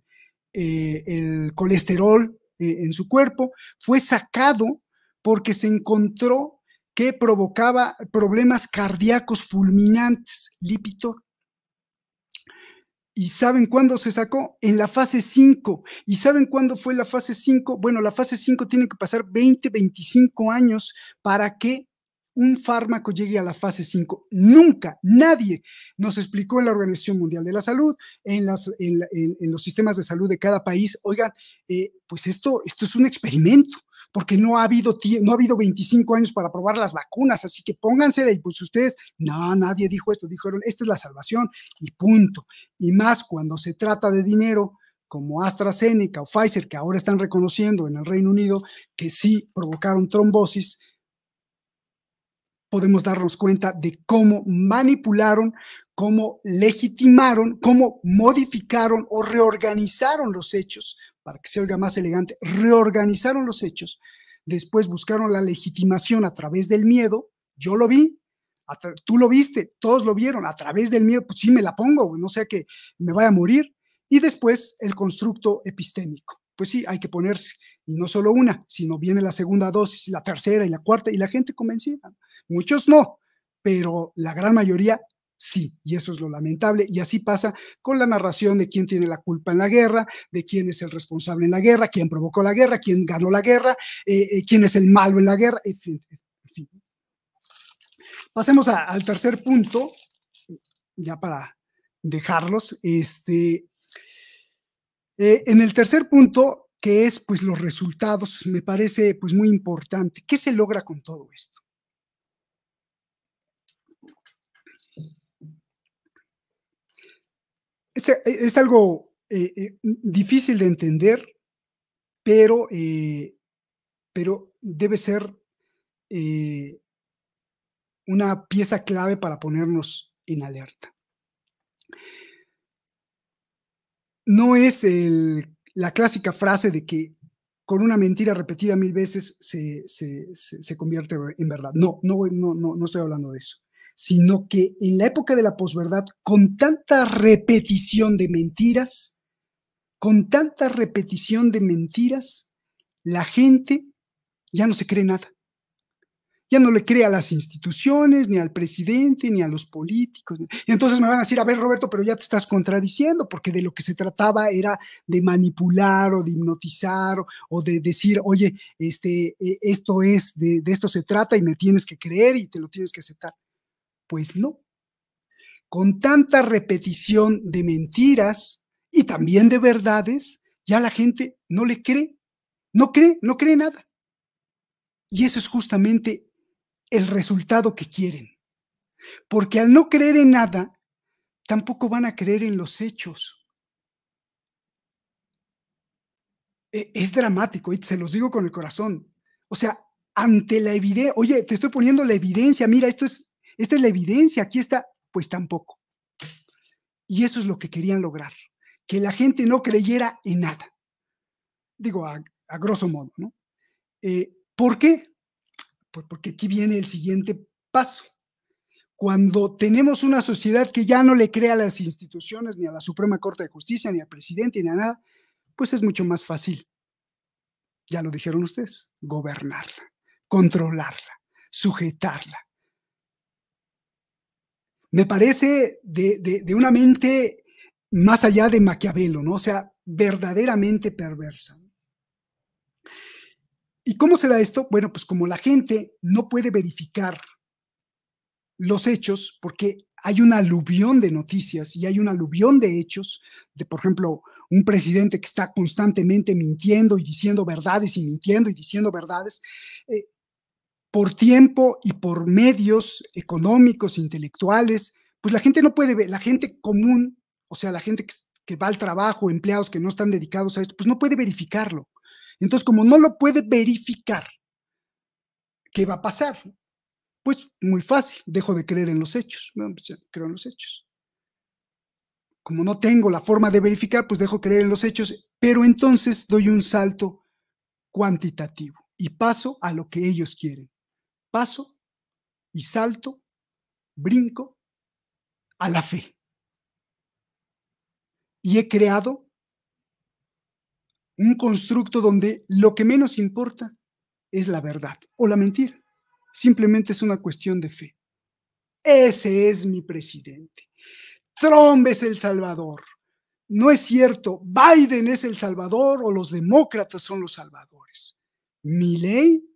eh, colesterol eh, en su cuerpo fue sacado porque se encontró que provocaba problemas cardíacos fulminantes, lipitor. ¿Y saben cuándo se sacó? En la fase 5. ¿Y saben cuándo fue la fase 5? Bueno, la fase 5 tiene que pasar 20, 25 años para que un fármaco llegue a la fase 5. Nunca, nadie nos explicó en la Organización Mundial de la Salud, en, los sistemas de salud de cada país, oigan, eh, pues esto, esto es un experimento porque no ha habido no ha habido 25 años para probar las vacunas, así que pónganse de pues ustedes, no, nadie dijo esto, dijeron, esta es la salvación y punto. Y más cuando se trata de dinero como AstraZeneca o Pfizer, que ahora están reconociendo en el Reino Unido que sí provocaron trombosis, podemos darnos cuenta de cómo manipularon, cómo legitimaron, cómo modificaron o reorganizaron los hechos, para que se oiga más elegante, reorganizaron los hechos, después buscaron la legitimación a través del miedo, yo lo vi, tú lo viste, todos lo vieron, a través del miedo, pues sí me la pongo, no sea que me vaya a morir, y después el constructo epistémico. Pues sí, hay que ponerse, y no solo una, sino viene la segunda dosis, la tercera y la cuarta, y la gente convencida. Muchos no, pero la gran mayoría sí, y eso es lo lamentable, y así pasa con la narración de quién tiene la culpa en la guerra, de quién es el responsable en la guerra, quién provocó la guerra, quién ganó la guerra, eh, eh, quién es el malo en la guerra, en fin. Pasemos al tercer punto, ya para dejarlos, este, eh, en el tercer punto, que es pues los resultados, me parece pues muy importante. ¿Qué se logra con todo esto? Eh, es, algo eh, eh, difícil de entender, pero, pero debe ser una pieza clave para ponernos en alerta. No es la clásica frase de que con una mentira repetida mil veces se, se, se, convierte en verdad. No, no, no, no, no estoy hablando de eso sino que en la época de la posverdad, con tanta repetición de mentiras, con tanta repetición de mentiras, la gente ya no se cree nada. Ya no le cree a las instituciones, ni al presidente, ni a los políticos. Y entonces me van a decir, a ver, Roberto, pero ya te estás contradiciendo, porque de lo que se trataba era de manipular o de hipnotizar o de decir, oye, este, eh, esto es, de esto se trata y me tienes que creer y te lo tienes que aceptar. Pues no. Con tanta repetición de mentiras y también de verdades, ya la gente no le cree, no cree, no cree nada. Y eso es justamente el resultado que quieren. Porque al no creer en nada, tampoco van a creer en los hechos. E, es dramático, y se los digo con el corazón. O sea, ante la evidencia, oye, te estoy poniendo la evidencia, mira, esto es esta es la evidencia, aquí está, pues tampoco. Y eso es lo que querían lograr, que la gente no creyera en nada. Digo, a, grosso modo, ¿no? Eh, ¿Por qué? Pues porque aquí viene el siguiente paso. Cuando tenemos una sociedad que ya no le crea a las instituciones, ni a la Suprema Corte de Justicia, ni al presidente, ni a nada, pues es mucho más fácil, ya lo dijeron ustedes, gobernarla, controlarla, sujetarla, me parece de, una mente más allá de Maquiavelo, ¿no? O sea, verdaderamente perversa. ¿Y cómo se da esto? Bueno, pues como la gente no puede verificar los hechos, porque hay un aluvión de noticias y hay un aluvión de hechos, de por ejemplo, un presidente que está constantemente mintiendo y diciendo verdades y mintiendo y diciendo verdades, eh, por tiempo y por medios económicos, intelectuales, pues la gente no puede ver, la gente común, o sea, la gente que, va al trabajo, empleados que no están dedicados a esto, pues no puede verificarlo. Entonces, como no lo puede verificar, ¿qué va a pasar? Pues muy fácil, dejo de creer en los hechos, pues creo en los hechos. Como no tengo la forma de verificar, pues dejo creer en los hechos, pero entonces doy un salto cuantitativo y paso a lo que ellos quieren paso y salto, brinco a la fe. Y he creado un constructo donde lo que menos importa es la verdad o la mentira. Simplemente es una cuestión de fe. Ese es mi presidente. Trump es el Salvador. No es cierto, Biden es el Salvador o los demócratas son los salvadores. Mi ley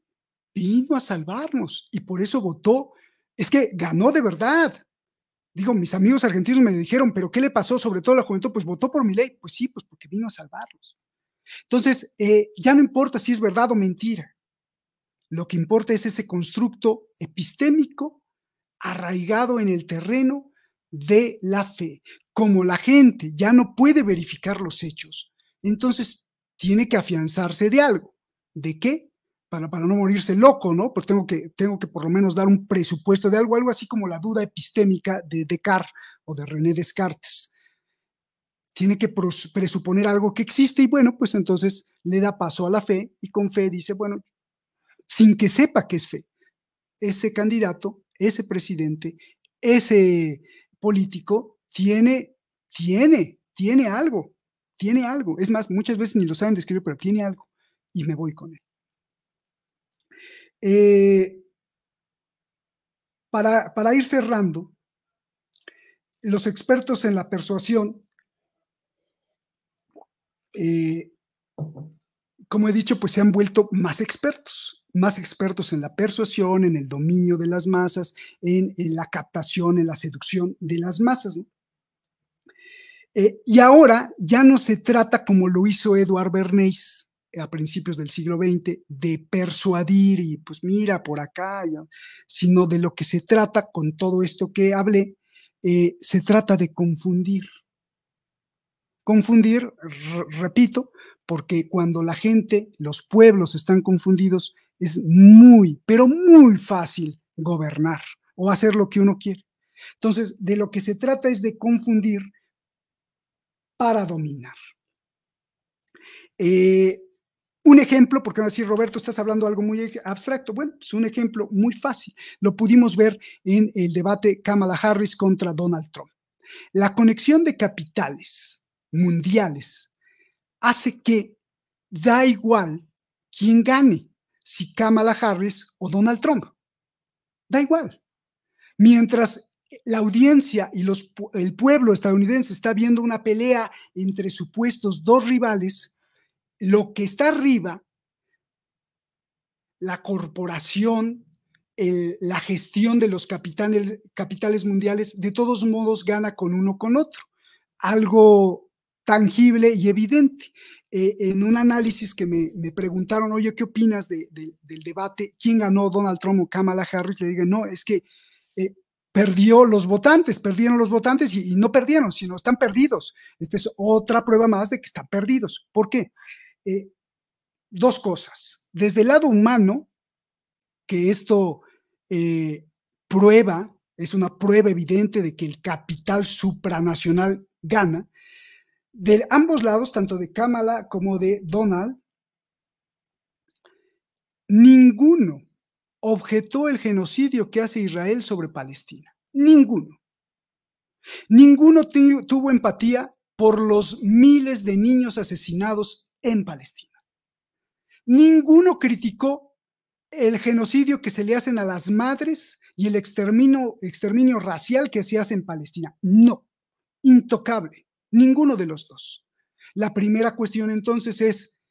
vino a salvarnos y por eso votó. Es que ganó de verdad. Digo, mis amigos argentinos me dijeron, pero ¿qué le pasó sobre todo la juventud? Pues votó por mi ley. Pues sí, pues porque vino a salvarnos. Entonces, eh, ya no importa si es verdad o mentira. Lo que importa es ese constructo epistémico arraigado en el terreno de la fe. Como la gente ya no puede verificar los hechos, entonces tiene que afianzarse de algo. ¿De qué? para, no morirse loco, ¿no? Pues tengo que, tengo que por lo menos dar un presupuesto de algo, algo así como la duda epistémica de Descartes o de René Descartes. Tiene que presuponer algo que existe y bueno, pues entonces le da paso a la fe y con fe dice, bueno, sin que sepa que es fe, ese candidato, ese presidente, ese político tiene, tiene, tiene algo, tiene algo. Es más, muchas veces ni lo saben describir, pero tiene algo y me voy con él. Eh, para, ir cerrando, los expertos en la persuasión, eh, como he dicho, pues se han vuelto más expertos, más expertos en la persuasión, en el dominio de las masas, en, la captación, en la seducción de las masas. Eh, y ahora ya no se trata como lo hizo Eduard Bernays, a principios del siglo XX de persuadir y pues mira por acá, sino de lo que se trata con todo esto que hablé, eh, se trata de confundir. Confundir, repito, porque cuando la gente, los pueblos están confundidos, es muy, pero muy fácil gobernar o hacer lo que uno quiere. Entonces, de lo que se trata es de confundir para dominar. Eh, un ejemplo, porque van a decir, Roberto, estás hablando algo muy abstracto. Bueno, es pues, un ejemplo muy fácil. Lo pudimos ver en el debate Kamala Harris contra Donald Trump. La conexión de capitales mundiales hace que da igual quién gane, si Kamala Harris o Donald Trump. Da igual. Mientras la audiencia y los, el pueblo estadounidense está viendo una pelea entre supuestos dos rivales, lo que está arriba, la corporación, la gestión de los capitales, mundiales, de todos modos gana con uno con otro. Algo tangible y evidente. Eh, en un análisis que me, preguntaron, oye, ¿qué opinas del debate? ¿Quién ganó Donald Trump o Kamala Harris? Le dije, no, es que eh, perdió los votantes, perdieron los votantes y, no perdieron, sino están perdidos. Esta es otra prueba más de que están perdidos. ¿Por qué? Eh, dos cosas. Desde el lado humano, que esto eh, prueba, es una prueba evidente de que el capital supranacional gana, de ambos lados, tanto de Kamala como de Donald, ninguno objetó el genocidio que hace Israel sobre Palestina. Ninguno. Ninguno tuvo empatía por los miles de niños asesinados en Palestina. Ninguno criticó el genocidio que se le hacen a las madres y el exterminio, exterminio racial que se hace en Palestina. No, intocable, ninguno de los dos. La primera cuestión entonces es,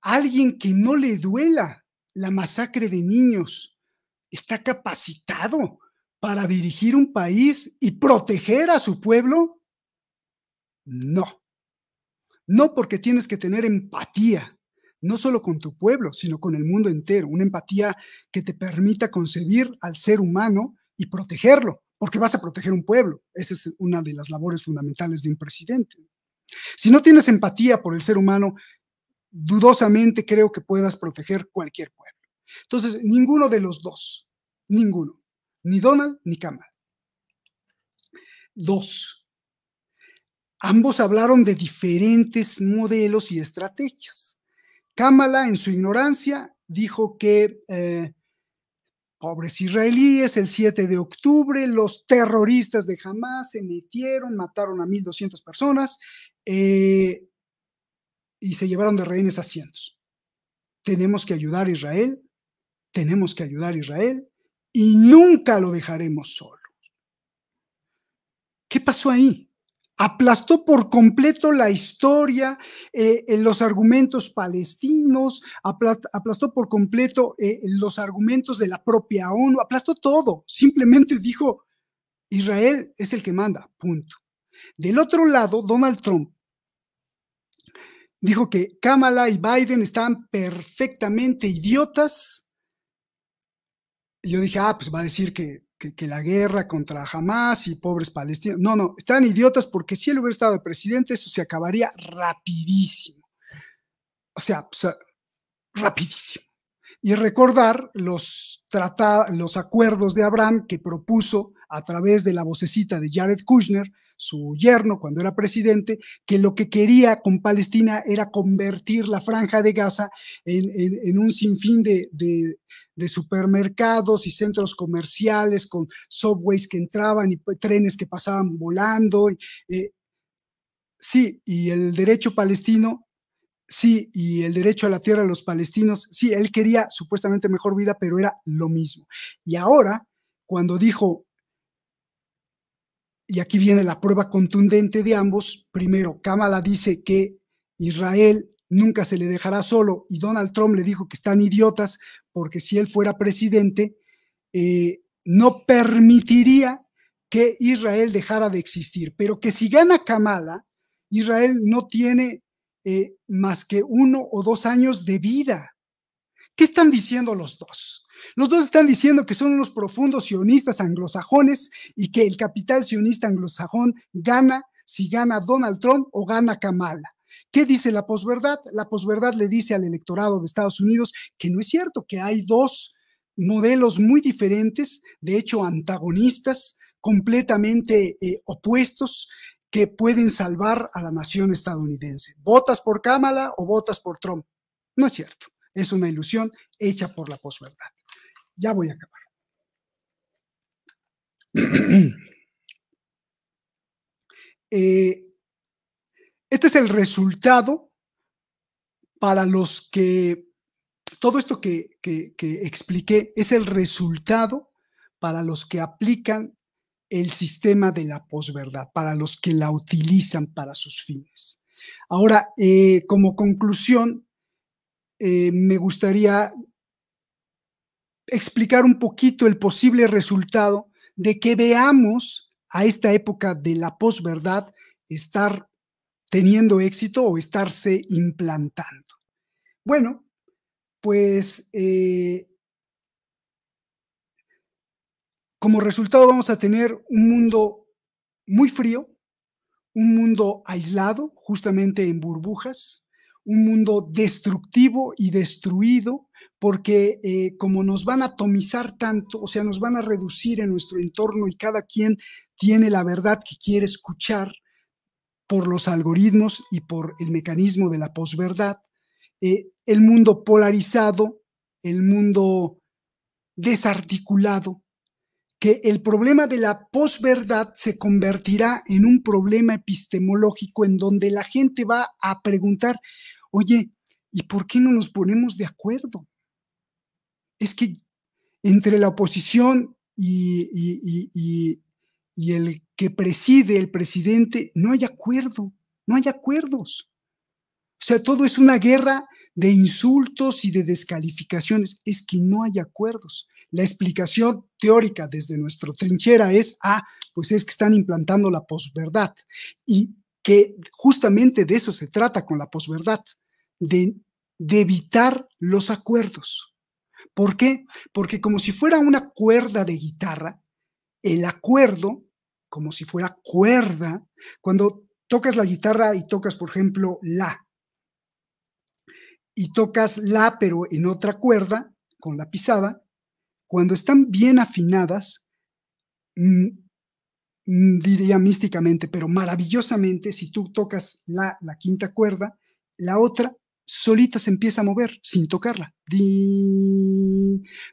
alguien que no le duela la masacre de niños, ¿está capacitado para dirigir un país y proteger a su pueblo? No. No porque tienes que tener empatía, no solo con tu pueblo, sino con el mundo entero, una empatía que te permita concebir al ser humano y protegerlo, porque vas a proteger un pueblo. Esa es una de las labores fundamentales de un presidente. Si no tienes empatía por el ser humano, dudosamente creo que puedas proteger cualquier pueblo. Entonces, ninguno de los dos, ninguno, ni Donald ni Kamala. Dos, Ambos hablaron de diferentes modelos y estrategias. Kamala, en su ignorancia, dijo que eh, pobres israelíes, el 7 de octubre, los terroristas de Hamas se metieron, mataron a 1.200 personas eh, y se llevaron de rehenes a cientos. Tenemos que ayudar a Israel, tenemos que ayudar a Israel y nunca lo dejaremos solo. ¿Qué pasó ahí? aplastó por completo la historia, eh, eh, los argumentos palestinos, aplastó por completo eh, los argumentos de la propia ONU, aplastó todo, simplemente dijo, Israel es el que manda, punto. Del otro lado, Donald Trump dijo que Kamala y Biden están perfectamente idiotas. yo dije, ah, pues va a decir que que, la guerra contra Hamas y pobres palestinos. No, no, están idiotas porque si él hubiera estado presidente, eso se acabaría rapidísimo. O sea, rapidísimo. Y recordar los, tratados, los acuerdos de Abraham que propuso a través de la vocecita de Jared Kushner su yerno cuando era presidente, que lo que quería con Palestina era convertir la franja de Gaza en, un sinfín de, supermercados y centros comerciales con subways que entraban y trenes que pasaban volando. Eh, sí, y el derecho palestino sí, y el derecho a la tierra de los palestinos, sí, él quería supuestamente mejor vida, pero era lo mismo. Y ahora, cuando dijo y aquí viene la prueba contundente de ambos, primero, Kamala dice que Israel nunca se le dejará solo y Donald Trump le dijo que están idiotas porque si él fuera presidente, eh, no permitiría que Israel dejara de existir, pero que si gana Kamala, Israel no tiene eh, más que uno o dos años de vida. ¿Qué están diciendo los dos? Los dos están diciendo que son unos profundos sionistas anglosajones y que el capital sionista anglosajón gana si gana Donald Trump o gana Kamala. ¿Qué dice la posverdad? La posverdad le dice al electorado de Estados Unidos que no es cierto, que hay dos modelos muy diferentes, de hecho antagonistas, completamente eh, opuestos, que pueden salvar a la nación estadounidense. ¿Votas por Kamala o votas por Trump? No es cierto. Es una ilusión hecha por la posverdad. Ya voy a acabar. Eh, este es el resultado para los que todo esto que, expliqué es el resultado para los que aplican el sistema de la posverdad, para los que la utilizan para sus fines. Ahora, eh, como conclusión, eh, me gustaría explicar un poquito el posible resultado de que veamos a esta época de la posverdad estar teniendo éxito o estarse implantando. Bueno, pues eh, como resultado vamos a tener un mundo muy frío, un mundo aislado, justamente en burbujas, un mundo destructivo y destruido, porque eh, como nos van a atomizar tanto, o sea, nos van a reducir en nuestro entorno y cada quien tiene la verdad que quiere escuchar por los algoritmos y por el mecanismo de la posverdad, eh, el mundo polarizado, el mundo desarticulado, que el problema de la posverdad se convertirá en un problema epistemológico en donde la gente va a preguntar, oye, ¿y por qué no nos ponemos de acuerdo? Es que entre la oposición y, el que preside, el presidente, no hay acuerdo, no hay acuerdos. O sea, todo es una guerra de insultos y de descalificaciones. Es que no hay acuerdos. La explicación teórica desde nuestra trinchera es, ah, pues es que están implantando la posverdad. Y que justamente de eso se trata con la posverdad, de, evitar los acuerdos. ¿Por qué? Porque como si fuera una cuerda de guitarra, el acuerdo, como si fuera cuerda, cuando tocas la guitarra y tocas, por ejemplo, la, y tocas la pero en otra cuerda, con la pisada, cuando están bien afinadas, mm, mm, diría místicamente, pero maravillosamente, si tú tocas la, la quinta cuerda, la otra solita se empieza a mover sin tocarla.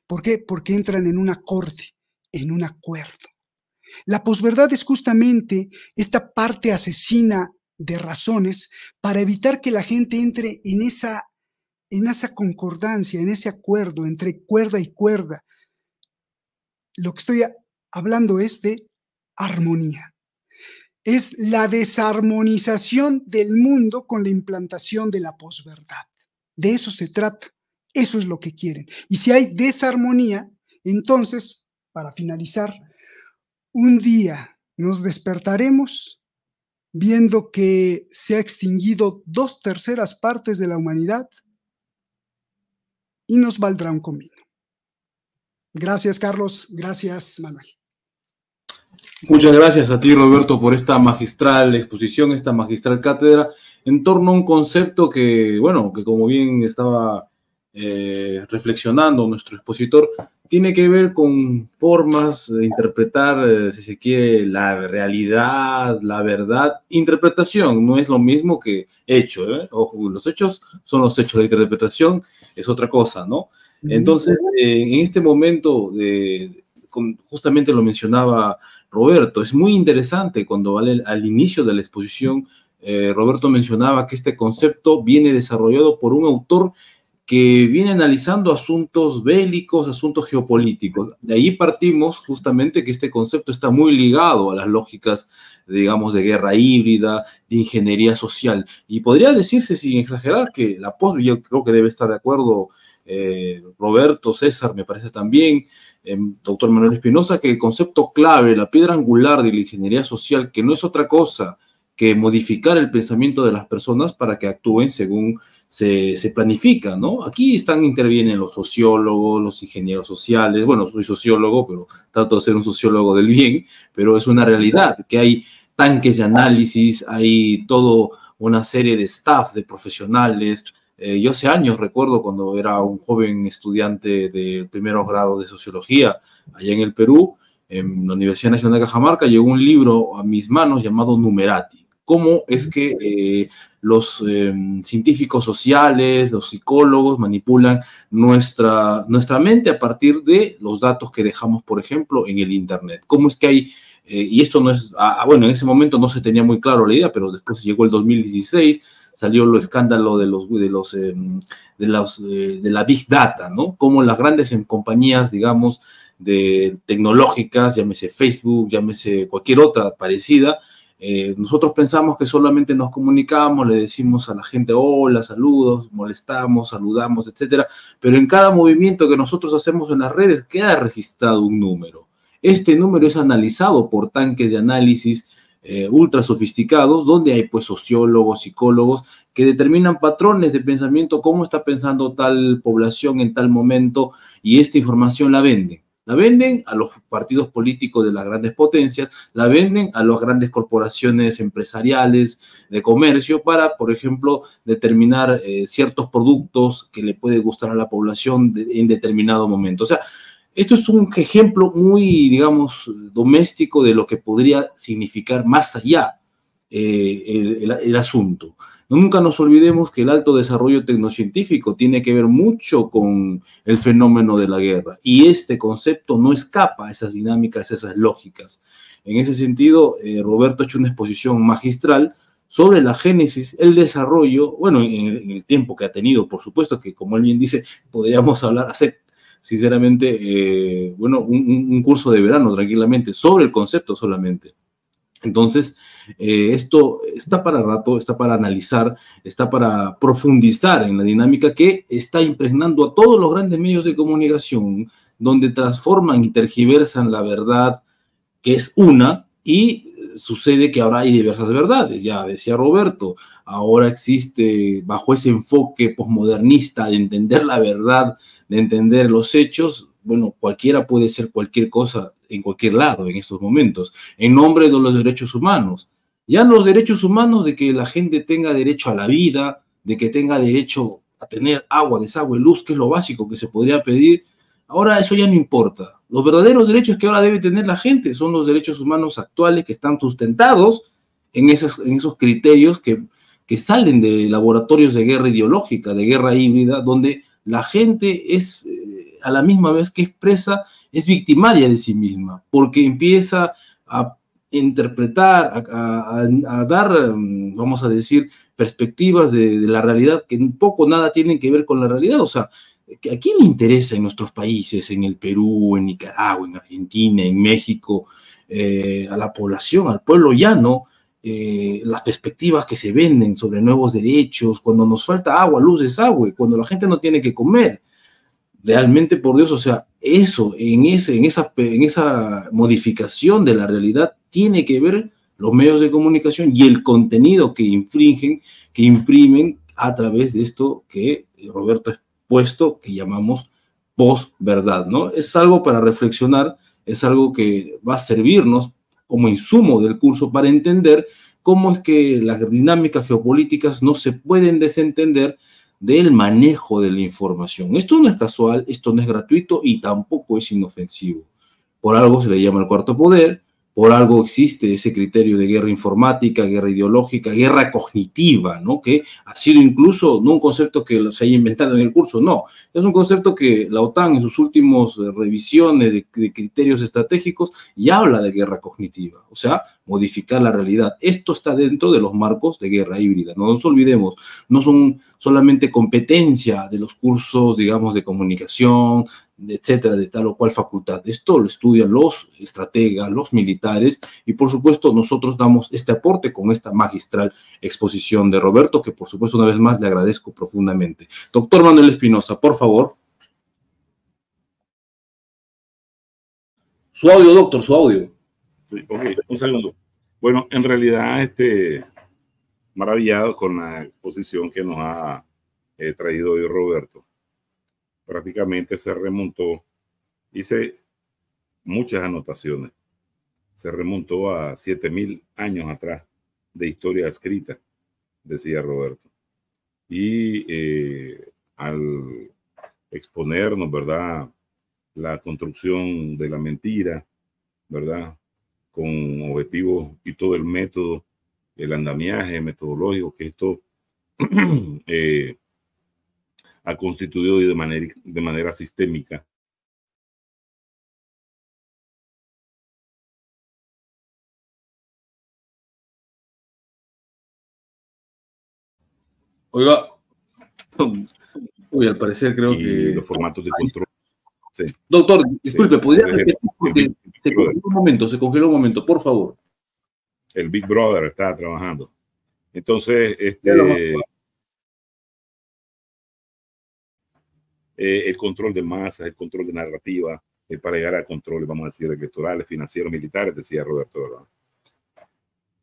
¿Por qué? Porque entran en un acorde, en un acuerdo. La posverdad es justamente esta parte asesina de razones para evitar que la gente entre en esa, en esa concordancia, en ese acuerdo entre cuerda y cuerda. Lo que estoy hablando es de armonía es la desarmonización del mundo con la implantación de la posverdad. De eso se trata. Eso es lo que quieren. Y si hay desarmonía, entonces, para finalizar, un día nos despertaremos viendo que se ha extinguido dos terceras partes de la humanidad y nos valdrá un comino. Gracias, Carlos. Gracias, Manuel. Muchas gracias a ti, Roberto, por esta magistral exposición, esta magistral cátedra, en torno a un concepto que, bueno, que como bien estaba eh, reflexionando nuestro expositor, tiene que ver con formas de interpretar, eh, si se quiere, la realidad, la verdad. Interpretación no es lo mismo que hecho. ¿eh? Ojo, los hechos son los hechos, la interpretación es otra cosa, ¿no? Entonces, eh, en este momento, de, justamente lo mencionaba Roberto. Es muy interesante cuando al, al inicio de la exposición eh, Roberto mencionaba que este concepto viene desarrollado por un autor que viene analizando asuntos bélicos, asuntos geopolíticos. De ahí partimos justamente que este concepto está muy ligado a las lógicas, digamos, de guerra híbrida, de ingeniería social. Y podría decirse, sin exagerar, que la post, yo creo que debe estar de acuerdo eh, Roberto, César, me parece también, Em, doctor Manuel Espinosa, que el concepto clave, la piedra angular de la ingeniería social, que no es otra cosa que modificar el pensamiento de las personas para que actúen según se, planifica, ¿no? Aquí están, intervienen los sociólogos, los ingenieros sociales, bueno, soy sociólogo, pero trato de ser un sociólogo del bien, pero es una realidad, que hay tanques de análisis, hay todo una serie de staff, de profesionales, eh, yo hace años recuerdo cuando era un joven estudiante de primeros grado de sociología allá en el Perú, en la Universidad Nacional de Cajamarca, llegó un libro a mis manos llamado Numerati. Cómo es que eh, los em, científicos sociales, los psicólogos manipulan nuestra, mente a partir de los datos que dejamos, por ejemplo, en el Internet. Cómo es que hay eh, y esto no es, ah, ah, bueno, en ese momento no se tenía muy claro la idea, pero después llegó el 2016, salió el escándalo de los de los eh, de eh, de la big data, ¿no? Como las grandes em, compañías, digamos, de tecnológicas, llámese Facebook, llámese cualquier otra parecida, eh, nosotros pensamos que solamente nos comunicamos, le decimos a la gente hola, saludos, molestamos, saludamos, etcétera, pero en cada movimiento que nosotros hacemos en las redes queda registrado un número. Este número es analizado por tanques de análisis eh, ultra sofisticados, donde hay pues sociólogos, psicólogos, que determinan patrones de pensamiento, cómo está pensando tal población en tal momento, y esta información la venden. La venden a los partidos políticos de las grandes potencias, la venden a las grandes corporaciones empresariales de comercio para, por ejemplo, determinar eh, ciertos productos que le puede gustar a la población en determinado momento. O sea, esto es un ejemplo muy, digamos, doméstico de lo que podría significar más allá eh, el, asunto. Nunca nos olvidemos que el alto desarrollo tecnocientífico tiene que ver mucho con el fenómeno de la guerra y este concepto no escapa a esas dinámicas, a esas lógicas. En ese sentido, eh, Roberto ha hecho una exposición magistral sobre la génesis, el desarrollo, bueno, en el, tiempo que ha tenido, por supuesto que como él dice, podríamos hablar, hace sinceramente, eh, bueno, un, curso de verano tranquilamente, sobre el concepto solamente. Entonces, eh, esto está para rato, está para analizar, está para profundizar en la dinámica que está impregnando a todos los grandes medios de comunicación, donde transforman y tergiversan la verdad, que es una, y eh, sucede que ahora hay diversas verdades, ya decía Roberto, ahora existe bajo ese enfoque posmodernista de entender la verdad de entender los hechos, bueno, cualquiera puede ser cualquier cosa en cualquier lado en estos momentos, en nombre de los derechos humanos. Ya los derechos humanos de que la gente tenga derecho a la vida, de que tenga derecho a tener agua, desagüe, luz, que es lo básico que se podría pedir, ahora eso ya no importa. Los verdaderos derechos que ahora debe tener la gente son los derechos humanos actuales que están sustentados en esos, en esos criterios que, que salen de laboratorios de guerra ideológica, de guerra híbrida, donde la gente es eh, a la misma vez que expresa, es victimaria de sí misma, porque empieza a interpretar, a, dar, mm, vamos a decir, perspectivas de, la realidad que poco nada tienen que ver con la realidad. O sea, ¿a quién le interesa en nuestros países, en el Perú, en Nicaragua, en Argentina, en México, eh, a la población, al pueblo llano, eh, las perspectivas que se venden sobre nuevos derechos, cuando nos falta agua, luz, desagüe, cuando la gente no tiene que comer. Realmente, por Dios, o sea, eso, en, ese, en, esa, en esa modificación de la realidad, tiene que ver los medios de comunicación y el contenido que infringen, que imprimen a través de esto que Roberto ha expuesto, que llamamos posverdad, ¿no? Es algo para reflexionar, es algo que va a servirnos como insumo del curso para entender cómo es que las dinámicas geopolíticas no se pueden desentender del manejo de la información. Esto no es casual, esto no es gratuito y tampoco es inofensivo. Por algo se le llama el cuarto poder, por algo existe ese criterio de guerra informática, guerra ideológica, guerra cognitiva, ¿no? Que ha sido incluso no un concepto que se haya inventado en el curso, no. Es un concepto que la OTAN en sus últimos eh, revisiones de, de criterios estratégicos ya habla de guerra cognitiva, o sea, modificar la realidad. Esto está dentro de los marcos de guerra híbrida. No nos olvidemos, no son solamente competencia de los cursos, digamos, de comunicación, etcétera, de tal o cual facultad. Esto lo estudian los estrategas, los militares y por supuesto nosotros damos este aporte con esta magistral exposición de Roberto, que por supuesto una vez más le agradezco profundamente. Doctor Manuel Espinosa, por favor. Su audio, doctor, su audio. Sí, un segundo. Bueno, en realidad, este, maravillado con la exposición que nos ha eh, traído hoy Roberto prácticamente se remontó, hice muchas anotaciones, se remontó a 7.000 años atrás de historia escrita, decía Roberto. Y eh, al exponernos, ¿verdad? La construcción de la mentira, ¿verdad? Con objetivos y todo el método, el andamiaje metodológico que esto eh, ha constituido y de manera, de manera sistémica Oiga, al parecer creo que. Los formatos de control. Doctor, disculpe, ¿podría repetir? Porque se congeló un momento, se congeló un momento, por favor. El Big Brother está trabajando. Entonces, este, Eh, el control de masas, el control de narrativa, eh, para llegar a controles, vamos a decir, electorales, financieros, militares, decía Roberto,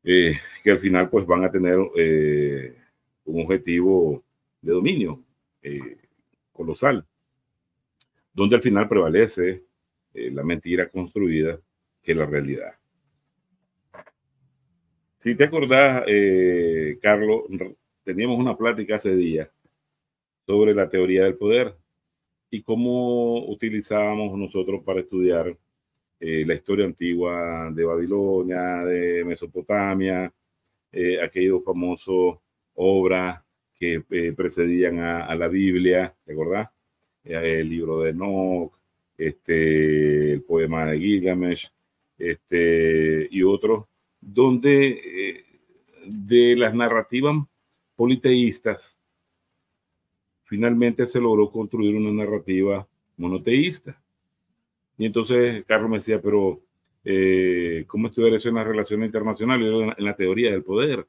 eh, que al final pues van a tener un objetivo de dominio colosal, donde al final prevalece la mentira construida que la realidad. Si te acordás, Carlos, teníamos una plática hace días sobre la teoría del poder, y cómo utilizábamos nosotros para estudiar eh, la historia antigua de Babilonia, de Mesopotamia, eh, aquellos famosos obras que eh, precedían a, la Biblia, ¿te acordás? el libro de Enoch, este, el poema de Gilgamesh, este, y otros, donde de las narrativas politeístas finalmente se logró construir una narrativa monoteísta. Y entonces Carlos me decía, pero eh, ¿cómo estudiar eso en las relaciones internacionales? En la teoría del poder.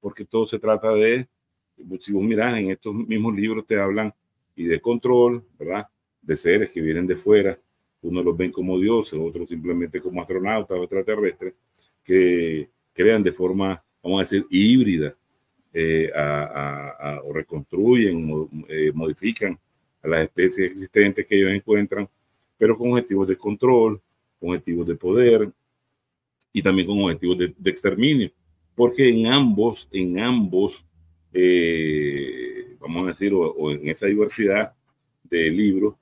Porque todo se trata de, si vos mirás en estos mismos libros te hablan y de control, ¿verdad? De seres que vienen de fuera. uno los ven como dioses, otros simplemente como astronautas o extraterrestres, que crean de forma, vamos a decir, híbrida eh, o reconstruyen eh, modifican a las especies existentes que ellos encuentran, pero con objetivos de control, con objetivos de poder y también con objetivos de, exterminio, porque en ambos, en ambos, eh, vamos a decir, o, en esa diversidad de libros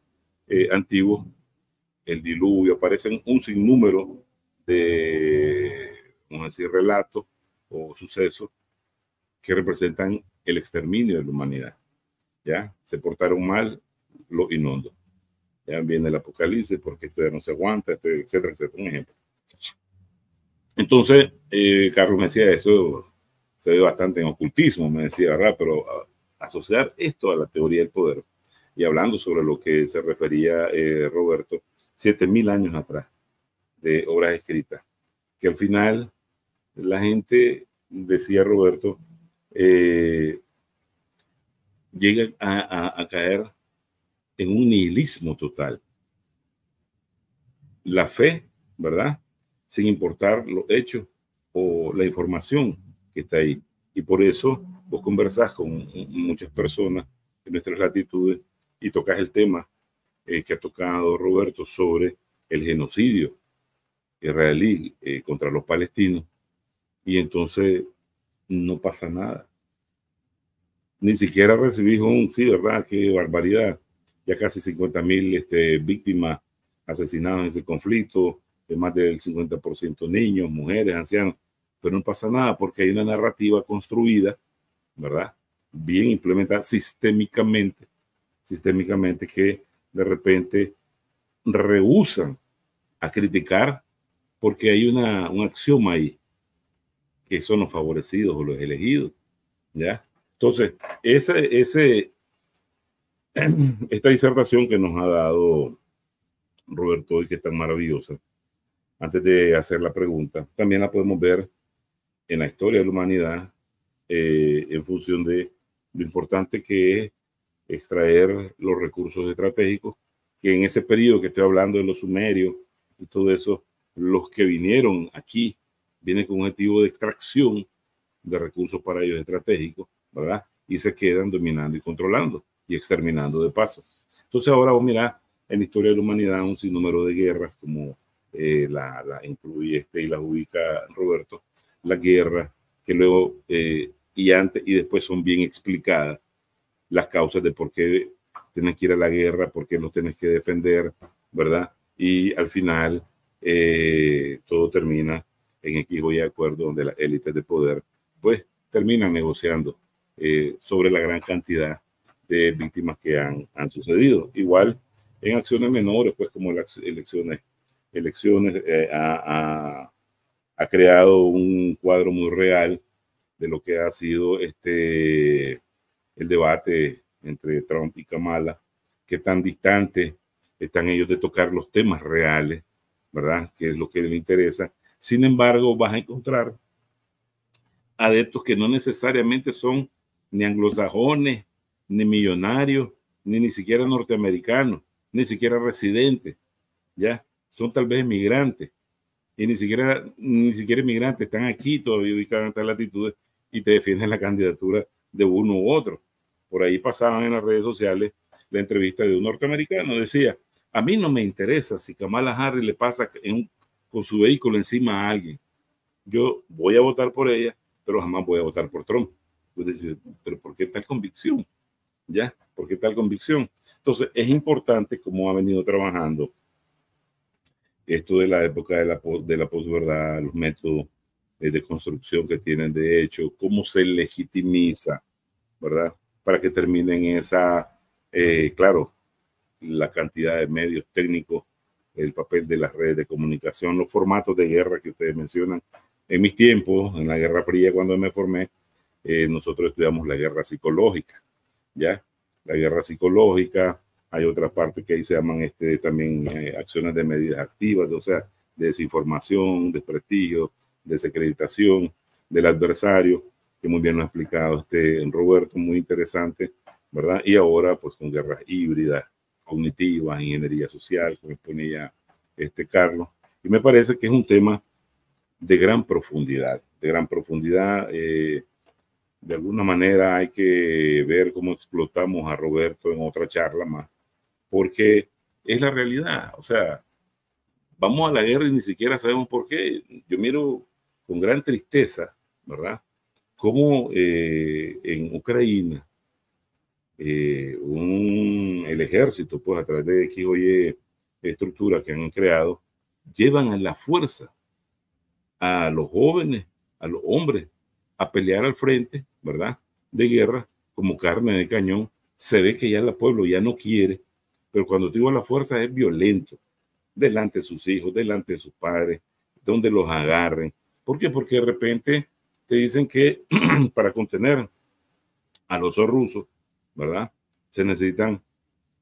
antiguos, el diluvio, aparecen un sinnúmero de, vamos a decir, relatos o sucesos que representan el exterminio de la humanidad. ¿Ya? Se portaron mal, lo inondo Ya viene el apocalipsis porque esto ya no se aguanta, etcétera, etcétera. Un ejemplo. Entonces, eh, Carlos me decía, eso se ve bastante en ocultismo, me decía, ¿verdad? Pero asociar esto a la teoría del poder y hablando sobre lo que se refería eh, Roberto, 7000 años atrás de obras escritas, que al final la gente, decía Roberto, eh, llega a, caer en un nihilismo total. La fe, ¿verdad? Sin importar los hechos o la información que está ahí. Y por eso vos conversás con muchas personas en nuestras latitudes y tocas el tema eh, que ha tocado Roberto sobre el genocidio israelí eh, contra los palestinos. Y entonces no pasa nada. Ni siquiera recibís un, sí, ¿verdad? Qué barbaridad. Ya casi 50 mil este, víctimas asesinadas en ese conflicto, eh, más del 50% niños, mujeres, ancianos, pero no pasa nada porque hay una narrativa construida, ¿verdad? Bien implementada sistémicamente, sistémicamente que de repente rehusan a criticar porque hay una, un axioma ahí son los favorecidos o los elegidos. ¿ya? Entonces, esa ese, esta disertación que nos ha dado Roberto y que tan maravillosa, antes de hacer la pregunta, también la podemos ver en la historia de la humanidad eh, en función de lo importante que es extraer los recursos estratégicos, que en ese periodo que estoy hablando de los sumerios y todo eso, los que vinieron aquí viene con un objetivo de extracción de recursos para ellos estratégicos, ¿verdad? Y se quedan dominando y controlando y exterminando de paso. Entonces ahora vos mirá en la historia de la humanidad un sinnúmero de guerras, como eh, la, incluye este y la ubica Roberto, la guerra que luego eh, y antes y después son bien explicadas las causas de por qué tienes que ir a la guerra, por qué no tienes que defender, ¿verdad? Y al final eh, todo termina en equipo y acuerdo donde las élites de poder pues terminan negociando eh, sobre la gran cantidad de víctimas que han, han sucedido. Igual en acciones menores, pues como las elecciones, elecciones eh, ha, creado un cuadro muy real de lo que ha sido este, el debate entre Trump y Kamala, que tan distante están ellos de tocar los temas reales, ¿verdad? Que es lo que les interesa sin embargo, vas a encontrar adeptos que no necesariamente son ni anglosajones, ni millonarios, ni ni siquiera norteamericanos, ni siquiera residentes, ¿ya? Son tal vez migrantes y ni siquiera, ni siquiera inmigrantes están aquí todavía ubicados en estas latitudes y te defienden la candidatura de uno u otro. Por ahí pasaban en las redes sociales la entrevista de un norteamericano. Decía, a mí no me interesa si Kamala Harris le pasa en un con su vehículo encima a alguien. Yo voy a votar por ella, pero jamás voy a votar por Trump. Pues decir, pero ¿por qué tal convicción? ¿Ya? ¿Por qué tal convicción? Entonces, es importante cómo ha venido trabajando esto de la época de la, de la posverdad, los métodos eh, de construcción que tienen de hecho, cómo se legitimiza, ¿verdad? Para que terminen esa, eh, claro, la cantidad de medios técnicos el papel de las redes de comunicación, los formatos de guerra que ustedes mencionan. En mis tiempos, en la Guerra Fría, cuando me formé, eh, nosotros estudiamos la guerra psicológica, ¿ya? La guerra psicológica, hay otra parte que ahí se llaman este, también eh, acciones de medidas activas, o sea, desinformación, desprestigio, desacreditación del adversario, que muy bien lo ha explicado este Roberto, muy interesante, ¿verdad? Y ahora, pues con guerras híbridas, cognitiva, ingeniería social, como exponía este Carlos. Y me parece que es un tema de gran profundidad, de gran profundidad. Eh, de alguna manera hay que ver cómo explotamos a Roberto en otra charla más, porque es la realidad. O sea, vamos a la guerra y ni siquiera sabemos por qué. Yo miro con gran tristeza, ¿verdad? Cómo eh, en Ucrania eh, el ejército, pues a través de X o estructuras que han creado, llevan a la fuerza a los jóvenes, a los hombres, a pelear al frente, ¿verdad? De guerra, como carne de cañón. Se ve que ya el pueblo ya no quiere, pero cuando digo a la fuerza es violento, delante de sus hijos, delante de sus padres, donde los agarren. ¿Por qué? Porque de repente te dicen que para contener a los rusos ¿verdad? Se necesitan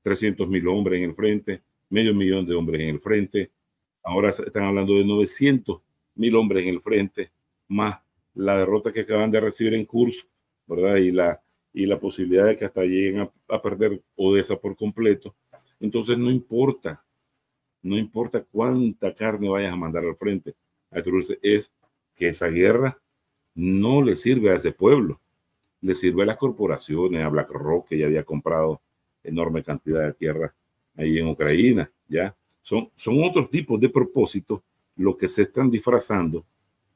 300 mil hombres en el frente, medio millón de hombres en el frente. Ahora están hablando de 900 mil hombres en el frente, más la derrota que acaban de recibir en curso, ¿verdad? Y la, y la posibilidad de que hasta lleguen a, perder Odessa por completo. Entonces no importa, no importa cuánta carne vayas a mandar al frente, a es que esa guerra no le sirve a ese pueblo le sirve a las corporaciones, a BlackRock, que ya había comprado enorme cantidad de tierra ahí en Ucrania, ¿ya? Son, son otros tipos de propósitos los que se están disfrazando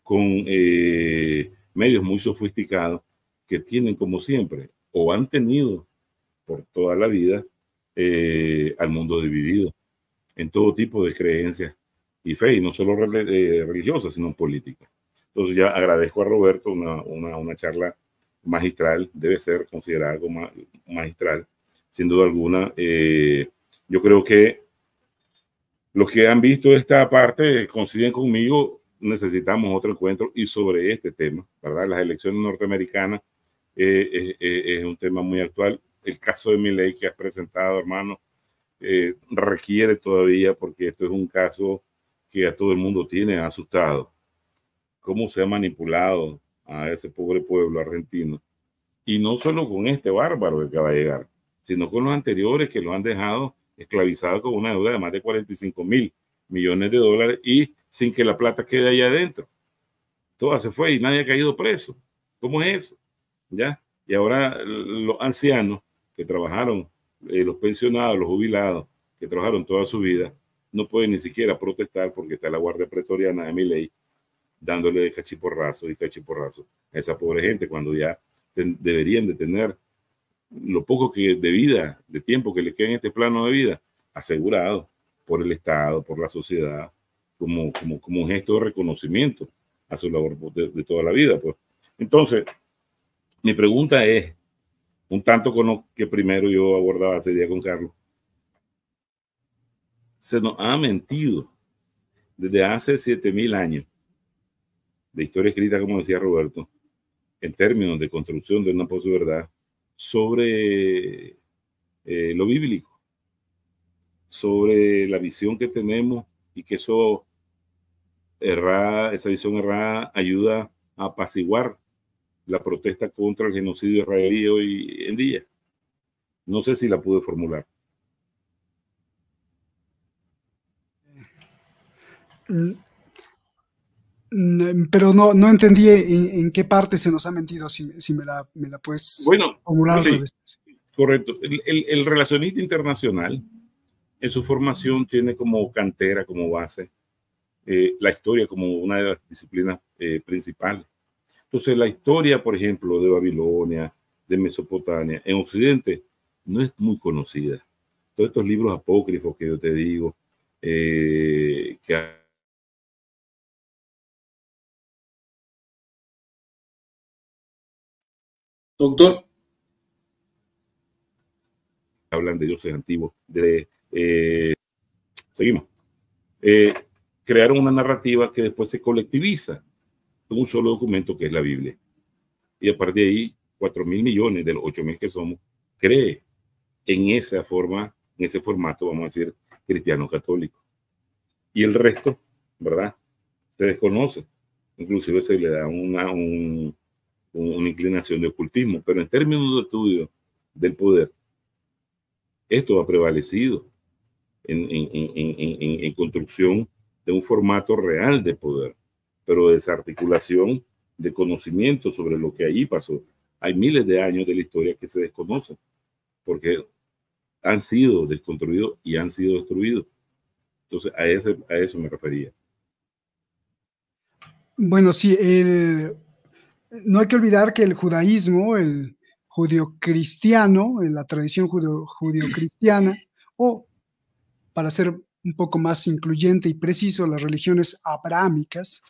con eh, medios muy sofisticados que tienen como siempre o han tenido por toda la vida eh, al mundo dividido en todo tipo de creencias y fe, y no solo eh, religiosas, sino políticas. Entonces ya agradezco a Roberto una, una, una charla magistral, debe ser considerada algo magistral, sin duda alguna. Eh, yo creo que los que han visto esta parte eh, coinciden conmigo, necesitamos otro encuentro y sobre este tema, ¿verdad? Las elecciones norteamericanas eh, es un tema muy actual. El caso de Miley que has presentado, hermano, requiere todavía, porque esto es un caso que a todo el mundo tiene asustado. Cómo se ha manipulado, a ese pobre pueblo argentino. Y no solo con este bárbaro que acaba de llegar, sino con los anteriores que lo han dejado esclavizado con una deuda de más de 45 mil millones de dólares y sin que la plata quede ahí adentro. todo se fue y nadie ha caído preso. ¿Cómo es eso? ¿Ya? Y ahora los ancianos que trabajaron, eh, los pensionados, los jubilados, que trabajaron toda su vida, no pueden ni siquiera protestar porque está la Guardia Pretoriana de mi ley dándole cachiporrazo y cachiporrazo a esa pobre gente cuando ya deberían de tener lo poco que de vida, de tiempo que les queda en este plano de vida, asegurado por el Estado, por la sociedad, como, como, un gesto de reconocimiento a su labor pues, de, toda la vida. Pues. Entonces, mi pregunta es, un tanto con lo que primero yo abordaba ese día con Carlos, se nos ha mentido desde hace 7.000 años de historia escrita, como decía Roberto, en términos de construcción de una posverdad, sobre eh, lo bíblico, sobre la visión que tenemos y que eso errada, esa visión errada ayuda a apaciguar la protesta contra el genocidio israelí hoy en día. No sé si la pude formular. Mm, Mm, pero no, no entendí en, qué parte se nos ha mentido, si, si me, la, me, la, puedes bueno, formular. correcto. El, el, relacionista internacional, en su formación, tiene como cantera, como base, eh, la historia como una de las disciplinas eh, principales. Entonces, la historia, por ejemplo, de Babilonia, de Mesopotamia, en Occidente, no es muy conocida. Todos estos libros apócrifos que yo te digo, eh, que Doctor. Hablan de dioses antiguos. De, eh, seguimos. Eh, crearon una narrativa que después se colectiviza en un solo documento que es la Biblia. Y a partir de ahí, cuatro mil millones de los 8 mil que somos, cree en esa forma, en ese formato, vamos a decir, cristiano católico. Y el resto, ¿verdad? Se desconoce. Inclusive se le da una, un, una inclinación de ocultismo, pero en términos de estudio del poder, esto ha prevalecido en, construcción de un formato real de poder, pero de desarticulación de conocimiento sobre lo que allí pasó. Hay miles de años de la historia que se desconocen, porque han sido desconstruidos y han sido destruidos. Entonces, a, ese, a eso me refería. Bueno, sí, el, no hay que olvidar que el judaísmo, el judio-cristiano, la tradición judio-cristiana, o para ser un poco más incluyente y preciso, las religiones abrahámicas,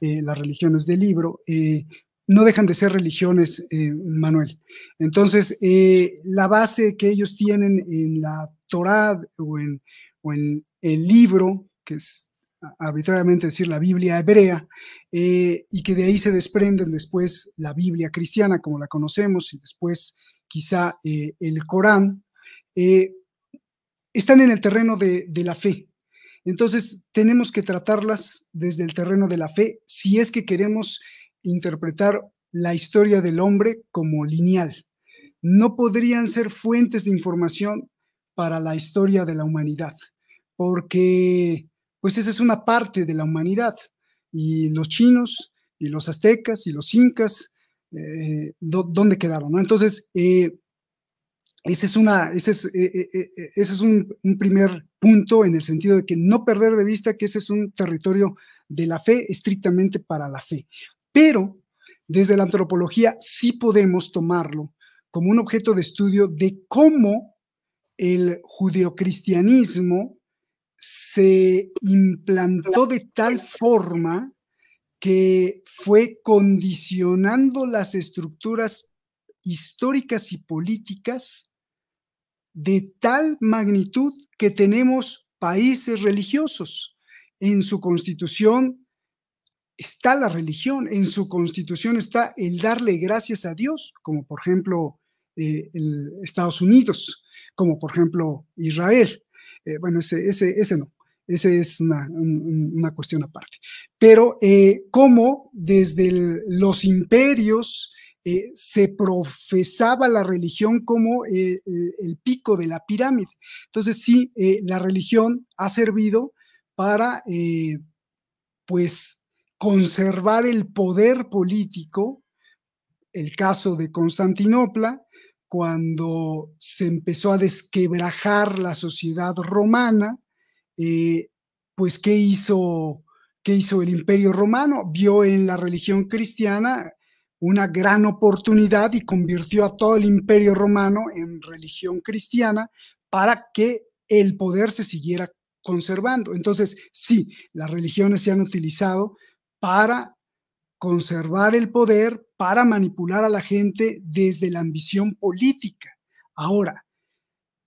eh, las religiones del libro, eh, no dejan de ser religiones, eh, Manuel. Entonces, la base que ellos tienen en la Torá o en, o en el libro, que es arbitrariamente decir la Biblia hebrea, eh, y que de ahí se desprenden después la Biblia cristiana como la conocemos y después quizá eh, el Corán, eh, están en el terreno de, de la fe. Entonces tenemos que tratarlas desde el terreno de la fe si es que queremos interpretar la historia del hombre como lineal. No podrían ser fuentes de información para la historia de la humanidad, porque pues esa es una parte de la humanidad. Y los chinos, y los aztecas, y los incas, eh, ¿dónde quedaron? Entonces, eh, ese es, una, es, eh, ese es un, un, primer punto en el sentido de que no perder de vista que ese es un territorio de la fe, estrictamente para la fe. Pero desde la antropología sí podemos tomarlo como un objeto de estudio de cómo el judeocristianismo se implantó de tal forma que fue condicionando las estructuras históricas y políticas de tal magnitud que tenemos países religiosos. En su constitución está la religión, en su constitución está el darle gracias a Dios, como por ejemplo eh, Estados Unidos, como por ejemplo Israel. Eh, bueno, ese, ese, ese no. Esa es una, cuestión aparte. Pero eh, cómo desde los imperios eh, se profesaba la religión como el, pico de la pirámide. Entonces sí, la religión ha servido para, pues, conservar el poder político, el caso de Constantinopla, cuando se empezó a desquebrajar la sociedad romana, eh, pues ¿qué hizo, ¿qué hizo el imperio romano? Vio en la religión cristiana una gran oportunidad y convirtió a todo el imperio romano en religión cristiana para que el poder se siguiera conservando. Entonces, sí, las religiones se han utilizado para conservar el poder para manipular a la gente desde la ambición política. Ahora,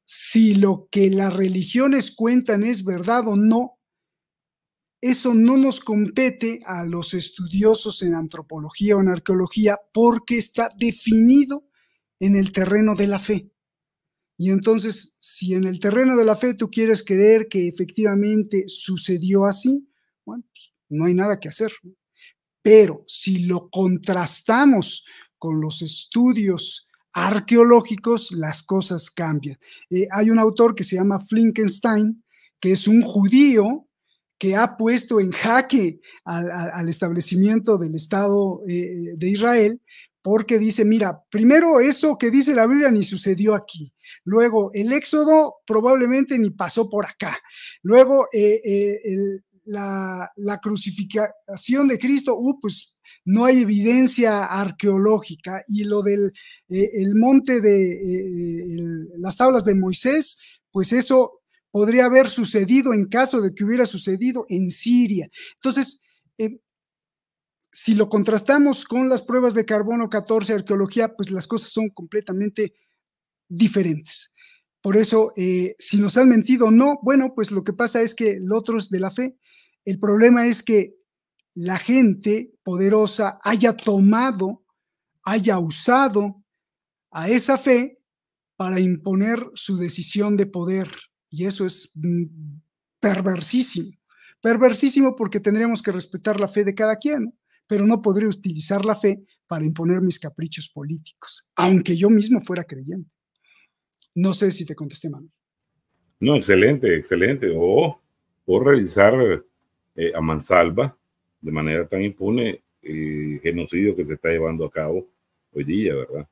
si lo que las religiones cuentan es verdad o no, eso no nos compete a los estudiosos en antropología o en arqueología porque está definido en el terreno de la fe. Y entonces, si en el terreno de la fe tú quieres creer que efectivamente sucedió así, bueno, pues, no hay nada que hacer. Pero si lo contrastamos con los estudios arqueológicos, las cosas cambian. Eh, hay un autor que se llama Flinkenstein, que es un judío que ha puesto en jaque al, establecimiento del Estado eh, eh, de Israel, porque dice, mira, primero eso que dice la Biblia ni sucedió aquí. Luego, el éxodo probablemente ni pasó por acá. Luego, el, la, crucificación de Cristo, uh, pues no hay evidencia arqueológica. Y lo del eh, monte de eh, las tablas de Moisés, pues eso podría haber sucedido en caso de que hubiera sucedido en Siria. Entonces, eh, si lo contrastamos con las pruebas de carbono 14, arqueología, pues las cosas son completamente diferentes. Por eso, si nos han mentido o no, bueno, pues lo que pasa es que el otro es de la fe el problema es que la gente poderosa haya tomado, haya usado a esa fe para imponer su decisión de poder. Y eso es mm, perversísimo. Perversísimo porque tendríamos que respetar la fe de cada quien, pero no podría utilizar la fe para imponer mis caprichos políticos, aunque yo mismo fuera creyente. No sé si te contesté, Manuel. No, excelente, excelente. O, oh, revisar... Eh, a mansalva, de manera tan impune, el genocidio que se está llevando a cabo hoy día, ¿verdad?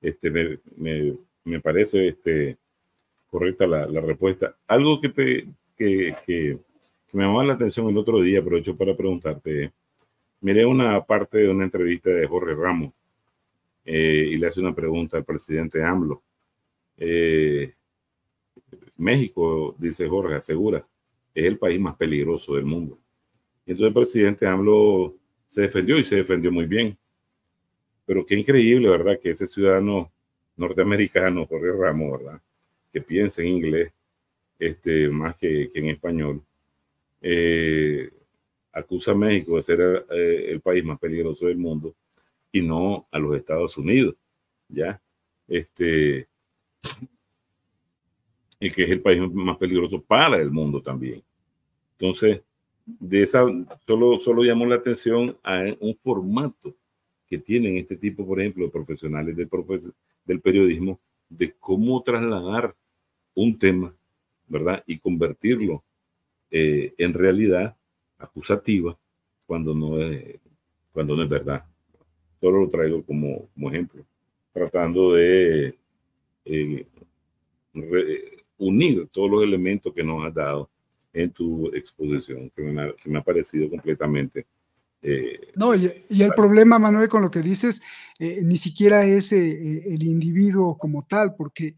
Este, me, parece este, correcta la, respuesta. Algo que, que, me llamó la atención el otro día, aprovecho para preguntarte, miré una parte de una entrevista de Jorge Ramos eh, y le hace una pregunta al presidente AMLO. Eh, México, dice Jorge, asegura, es el país más peligroso del mundo entonces el presidente AMLO se defendió y se defendió muy bien. Pero qué increíble, ¿verdad? Que ese ciudadano norteamericano, Jorge Ramos, ¿verdad? Que piensa en inglés este, más que, que en español, eh, acusa a México de ser eh, el país más peligroso del mundo y no a los Estados Unidos, ¿ya? Este, y que es el país más peligroso para el mundo también. Entonces, de esa, solo, solo llamó la atención a un formato que tienen este tipo, por ejemplo, de profesionales del, del periodismo, de cómo trasladar un tema, ¿verdad? Y convertirlo eh, en realidad acusativa cuando no es, cuando no es verdad. Solo lo traigo como, ejemplo, tratando de eh, unir todos los elementos que nos ha dado en tu exposición, que me ha, parecido completamente eh, no, y, el problema, Manuel, con lo que dices, eh, ni siquiera es eh, el individuo como tal, porque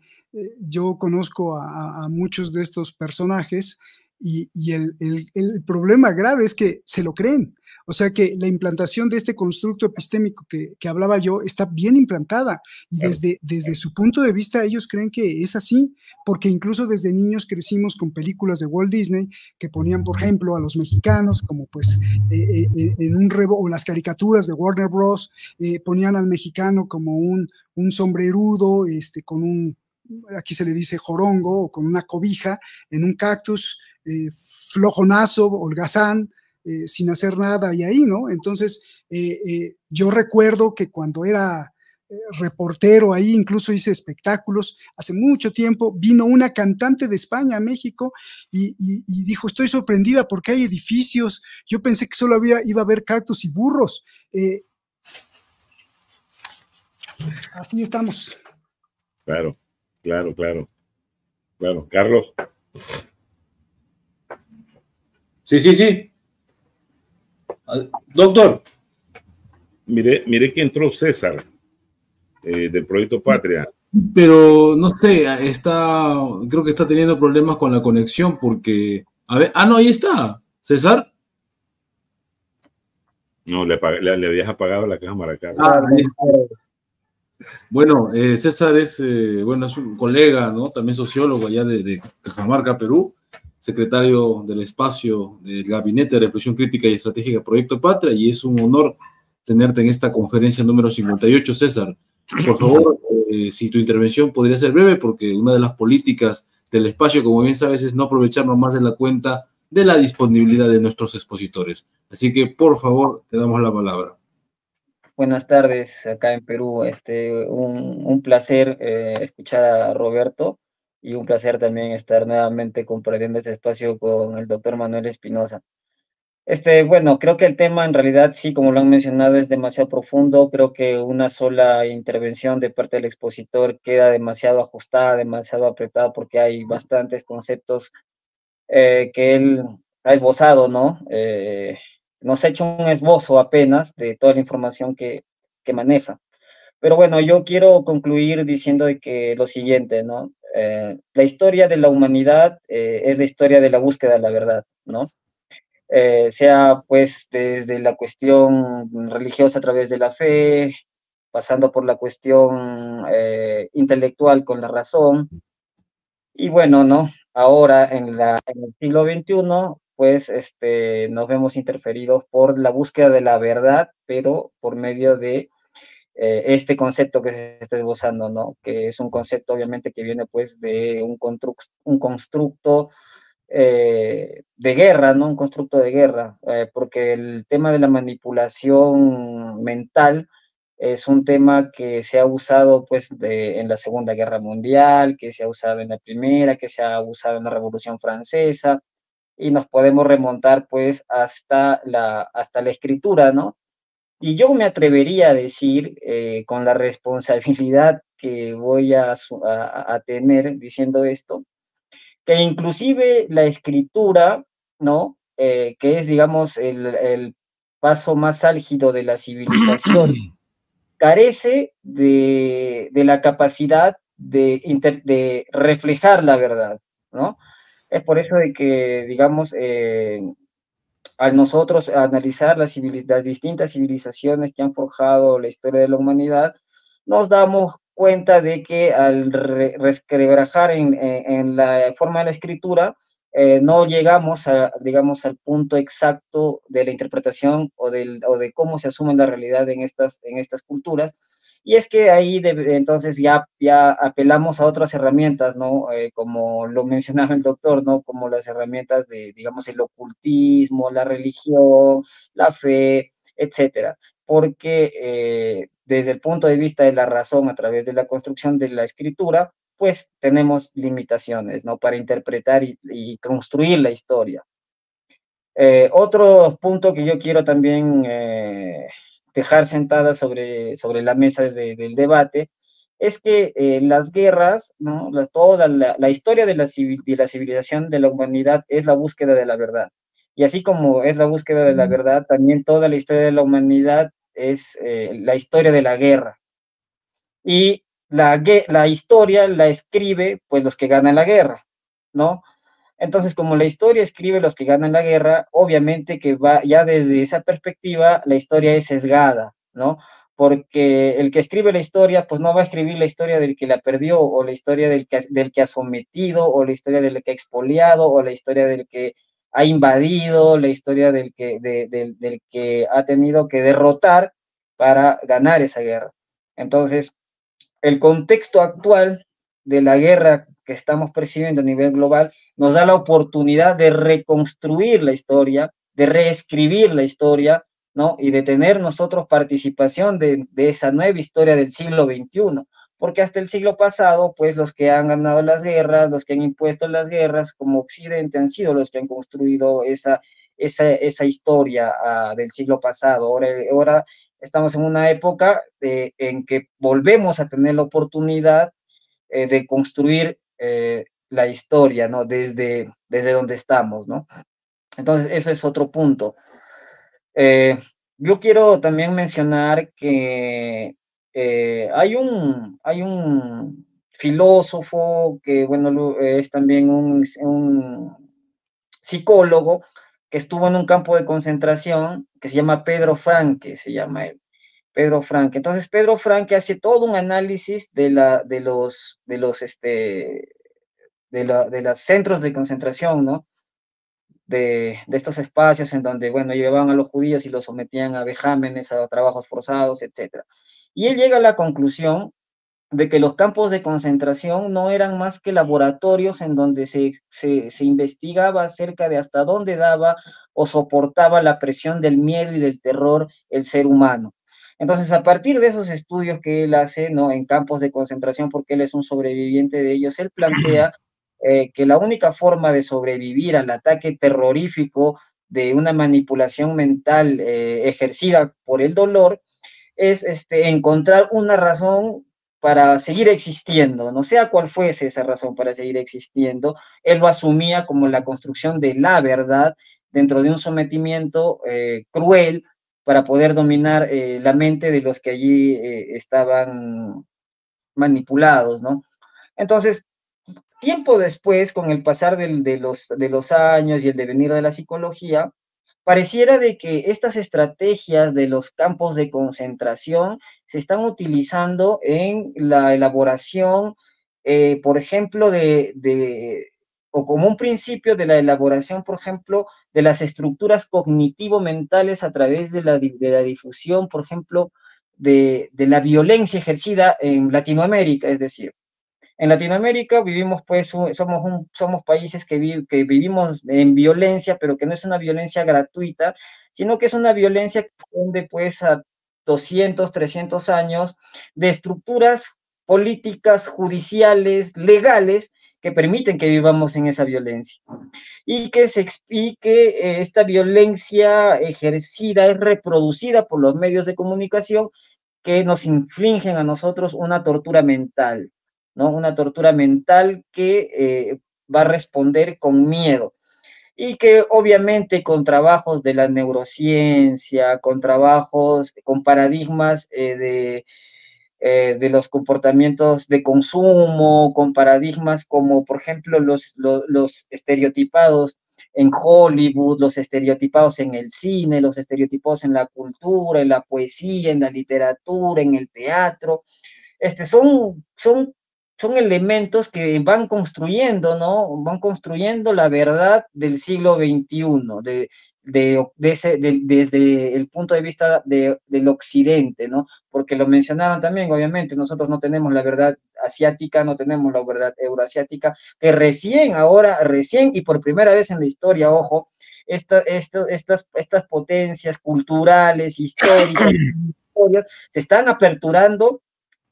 yo conozco a, muchos de estos personajes y, el, el, problema grave es que se lo creen. O sea que la implantación de este constructo epistémico que, que hablaba yo está bien implantada y desde, desde su punto de vista ellos creen que es así, porque incluso desde niños crecimos con películas de Walt Disney que ponían, por ejemplo, a los mexicanos como pues eh, eh, eh, en un rebo o las caricaturas de Warner Bros. ponían al mexicano como un, un sombrerudo, este, con un, aquí se le dice jorongo o con una cobija en un cactus eh, flojonazo, holgazán, eh, sin hacer nada y ahí, ¿no? Entonces, eh, yo recuerdo que cuando era reportero ahí, incluso hice espectáculos hace mucho tiempo, vino una cantante de España a México y, dijo, estoy sorprendida porque hay edificios, yo pensé que solo había, iba a haber cactus y burros. así estamos. Claro, claro, claro. Claro, Carlos. Sí, sí, sí. Ah, doctor. Mire, mire que entró César eh, del Proyecto Patria. Pero no sé, está, creo que está teniendo problemas con la conexión porque. A ver, ah, no, ahí está. César. No, le, habías apagado la cámara, Carlos. Ah, bueno, eh, César es, eh, bueno, es un colega, ¿no? También sociólogo allá de Cajamarca, Perú secretario del espacio del Gabinete de Reflexión Crítica y Estratégica Proyecto Patria, y es un honor tenerte en esta conferencia número 58, César. Por favor, eh, si tu intervención podría ser breve, porque una de las políticas del espacio, como bien sabes, es no aprovecharnos más de la cuenta de la disponibilidad de nuestros expositores. Así que, por favor, te damos la palabra. Buenas tardes acá en Perú. Este, un, placer eh, escuchar a Roberto y un placer también estar nuevamente compartiendo este espacio con el doctor Manuel Espinosa. Este, bueno, creo que el tema en realidad sí, como lo han mencionado, es demasiado profundo. Creo que una sola intervención de parte del expositor queda demasiado ajustada, demasiado apretada, porque hay bastantes conceptos eh, que él ha esbozado, ¿no? Eh, nos ha hecho un esbozo apenas de toda la información que, que maneja. Pero bueno, yo quiero concluir diciendo de que lo siguiente, ¿no? Eh, la historia de la humanidad eh, es la historia de la búsqueda de la verdad, ¿no? Eh, sea pues desde la cuestión religiosa a través de la fe, pasando por la cuestión intelectual con la razón. Y bueno, ¿no? Ahora en, la, en el siglo XXI, pues este, nos vemos interferidos por la búsqueda de la verdad, pero por medio de eh, este concepto que se está esbozando, ¿no? Que es un concepto obviamente que viene pues de un, un constructo eh, de guerra, ¿no? Un constructo de guerra, eh, porque el tema de la manipulación mental es un tema que se ha usado pues en la Segunda Guerra Mundial, que se ha usado en la Primera, que se ha usado en la Revolución Francesa, y nos podemos remontar pues hasta la, hasta la escritura, ¿no? Y yo me atrevería a decir, eh, con la responsabilidad que voy a, tener diciendo esto, que inclusive la escritura, ¿no? Eh, que es, digamos, el, paso más álgido de la civilización, carece de, la capacidad de, de, reflejar la verdad, ¿no? Es por eso de que, digamos, eh, al nosotros analizar las, distintas civilizaciones que han forjado la historia de la humanidad, nos damos cuenta de que al re resquebrajar en, en, la forma de la escritura, eh, no llegamos, digamos, al punto exacto de la interpretación o, de cómo se asume la realidad en estas culturas, y es que ahí entonces ya, ya apelamos a otras herramientas, ¿no? Eh, como lo mencionaba el doctor, ¿no? Como las herramientas de, digamos, el ocultismo, la religión, la fe, etcétera. Porque eh, desde el punto de vista de la razón a través de la construcción de la escritura, pues tenemos limitaciones, ¿no? Para interpretar y, construir la historia. Eh, otro punto que yo quiero también dejar sentada sobre, sobre la mesa del debate, es que eh, las guerras, ¿no? la, toda la, historia de la, de la civilización, de la humanidad, es la búsqueda de la verdad. Y así como es la búsqueda de la verdad, también toda la historia de la humanidad es eh, la historia de la guerra. Y la, la historia la escribe pues los que ganan la guerra, ¿no? Entonces, como la historia escribe los que ganan la guerra, obviamente que va ya desde esa perspectiva la historia es sesgada, ¿no? Porque el que escribe la historia, pues no va a escribir la historia del que la perdió o la historia del que, ha sometido o la historia del que ha expoliado o la historia del que ha invadido, la historia del que ha tenido que derrotar para ganar esa guerra. Entonces, el contexto actual de la guerra estamos percibiendo a nivel global nos da la oportunidad de reconstruir la historia, de reescribir la historia, ¿no? Y de tener nosotros participación de, de esa nueva historia del siglo XXI porque hasta el siglo pasado, pues los que han ganado las guerras, los que han impuesto las guerras como Occidente han sido los que han construido esa, esa, esa historia ah, del siglo pasado. Ahora, ahora estamos en una época eh, en que volvemos a tener la oportunidad eh, de construir eh, la historia, ¿no? Desde, desde donde estamos, ¿no? Entonces, eso es otro punto. Eh, yo quiero también mencionar que eh, hay, un, hay un filósofo que, bueno, es también un, un psicólogo que estuvo en un campo de concentración que se llama Pedro Franque, se llama él. Pedro Franque. Entonces, Pedro Franque hace todo un análisis de, la, de los, de los este, de, los centros de concentración, ¿no? De, estos espacios en donde, bueno, llevaban a los judíos y los sometían a vejámenes, a trabajos forzados, etc. Y él llega a la conclusión de que los campos de concentración no eran más que laboratorios en donde se, se, se investigaba acerca de hasta dónde daba o soportaba la presión del miedo y del terror el ser humano. Entonces, a partir de esos estudios que él hace, ¿no? En campos de concentración, porque él es un sobreviviente de ellos, él plantea eh, que la única forma de sobrevivir al ataque terrorífico de una manipulación mental eh, ejercida por el dolor es este, encontrar una razón para seguir existiendo, no sea cuál fuese esa razón para seguir existiendo, él lo asumía como la construcción de la verdad dentro de un sometimiento eh, cruel para poder dominar la mente de los que allí estaban manipulados, ¿no? Entonces, tiempo después, con el pasar de, los, años y el devenir de la psicología, pareciera de que estas estrategias de los campos de concentración se están utilizando en la elaboración, eh, por ejemplo, de, o como un principio de la elaboración, por ejemplo, de las estructuras cognitivo-mentales a través de la, difusión, por ejemplo, de la violencia ejercida en Latinoamérica, es decir, en Latinoamérica vivimos, pues, somos, países que, vivimos en violencia, pero que no es una violencia gratuita, sino que es una violencia que donde, pues, a 200, 300 años de estructuras políticas, judiciales, legales, que permiten que vivamos en esa violencia. Y que, se, explique eh, esta violencia ejercida es reproducida por los medios de comunicación que nos infligen a nosotros una tortura mental. ¿no? Una tortura mental que eh, va a responder con miedo y que obviamente con trabajos de la neurociencia, con trabajos, con paradigmas eh, eh, de, los comportamientos de consumo, con paradigmas como por ejemplo los, los, estereotipados en Hollywood, los estereotipados en el cine, los estereotipados en la cultura, en la poesía, en la literatura, en el teatro. Este, son, son son elementos que van construyendo, ¿no? Van construyendo la verdad del siglo XXI, de, de, desde el punto de vista del occidente, ¿no? Porque lo mencionaron también, obviamente, nosotros no tenemos la verdad asiática, no tenemos la verdad euroasiática, que recién, ahora, recién y por primera vez en la historia, ojo, estas, estas potencias culturales, históricas, se están aperturando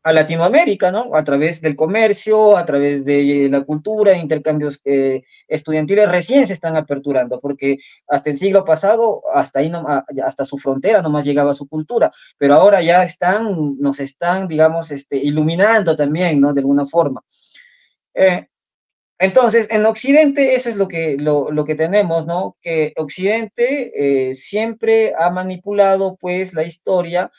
a Latinoamérica, ¿no? A través del comercio, a través de eh, la cultura, intercambios eh, estudiantiles recién se están aperturando, porque hasta el siglo pasado, hasta ahí, ah, hasta su frontera nomás llegaba su cultura, pero ahora ya están, nos están, digamos, este, iluminando también, ¿no? De alguna forma. Eh, entonces, en Occidente eso es lo que, lo, que tenemos, ¿no? Que Occidente siempre ha manipulado, pues, la historia,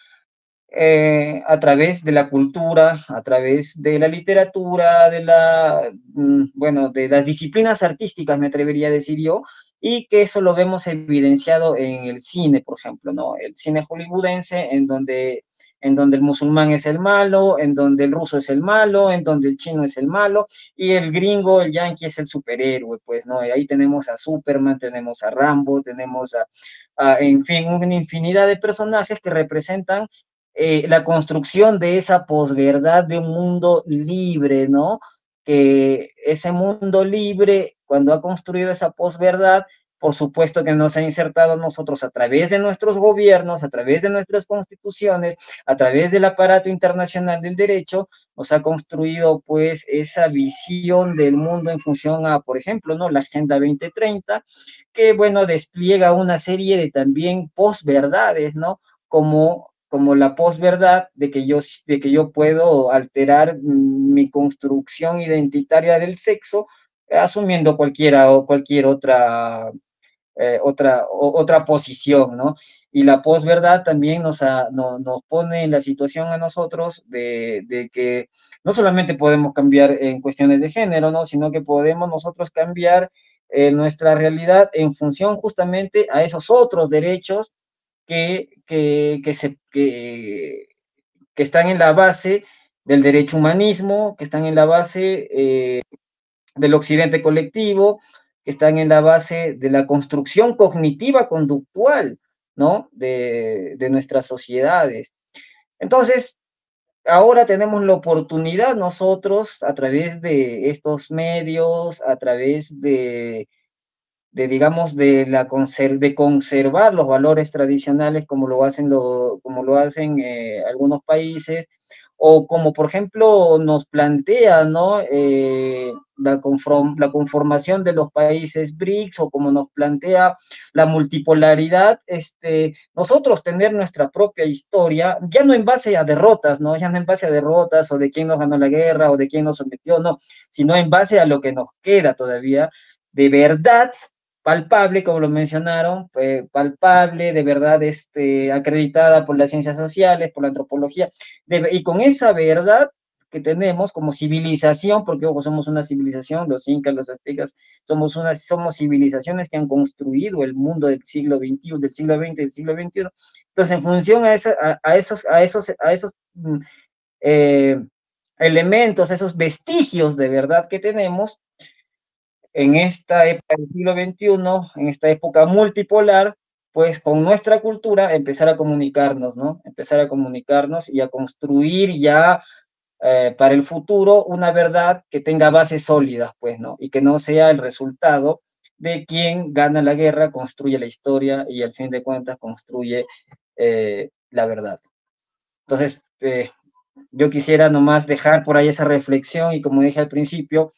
eh, a través de la cultura, a través de la literatura, de la, mm, bueno, de las disciplinas artísticas, me atrevería a decir yo, y que eso lo vemos evidenciado en el cine, por ejemplo, ¿no? El cine hollywoodense, en donde, en donde el musulmán es el malo, en donde el ruso es el malo, en donde el chino es el malo, y el gringo, el yankee es el superhéroe, pues, ¿no? ahí tenemos a Superman, tenemos a Rambo, tenemos a en fin, una infinidad de personajes que representan eh, la construcción de esa posverdad de un mundo libre, ¿no? Que ese mundo libre, cuando ha construido esa posverdad, por supuesto que nos ha insertado a nosotros a través de nuestros gobiernos, a través de nuestras constituciones, a través del aparato internacional del derecho, nos ha construido pues esa visión del mundo en función a, por ejemplo, ¿no? la Agenda 2030, que bueno, despliega una serie de también posverdades, ¿no? Como como la posverdad de que yo de que yo puedo alterar mi construcción identitaria del sexo asumiendo cualquiera o cualquier otra eh, otra otra posición, ¿no? Y la posverdad también nos, nos pone en la situación a nosotros de, de, que no solamente podemos cambiar en cuestiones de género, ¿no? Sino que podemos nosotros cambiar eh, nuestra realidad en función justamente a esos otros derechos que, se, que, están en la base del derecho humanismo, que están en la base eh, del occidente colectivo, que están en la base de la construcción cognitiva conductual, ¿no? de nuestras sociedades. Entonces, ahora tenemos la oportunidad nosotros, a través de estos medios, a través de de digamos, de, la de conservar los valores tradicionales como lo hacen, lo, como lo hacen eh, algunos países, o como por ejemplo nos plantea ¿no? Eh, la, la conformación de los países BRICS, o como nos plantea la multipolaridad, este, nosotros tener nuestra propia historia, ya no en base a derrotas, ¿no? ya no en base a derrotas o de quién nos ganó la guerra o de quién nos sometió, no, sino en base a lo que nos queda todavía de verdad palpable, como lo mencionaron, palpable, de verdad este, acreditada por las ciencias sociales, por la antropología, y con esa verdad que tenemos como civilización, porque ojo, somos una civilización, los incas, los aztecas, somos, una, somos civilizaciones que han construido el mundo del siglo XXI, del siglo XX, del siglo XXI. Entonces, en función a, esa, esos, a esos, a esos mm, eh, elementos, esos vestigios de verdad que tenemos, en esta época del siglo XXI, en esta época multipolar, pues con nuestra cultura empezar a comunicarnos, ¿no? Empezar a comunicarnos y a construir ya eh, para el futuro una verdad que tenga bases sólidas, pues, ¿no? Y que no sea el resultado de quien gana la guerra, construye la historia y al fin de cuentas construye eh, la verdad. Entonces, eh, yo quisiera nomás dejar por ahí esa reflexión y como dije al principio,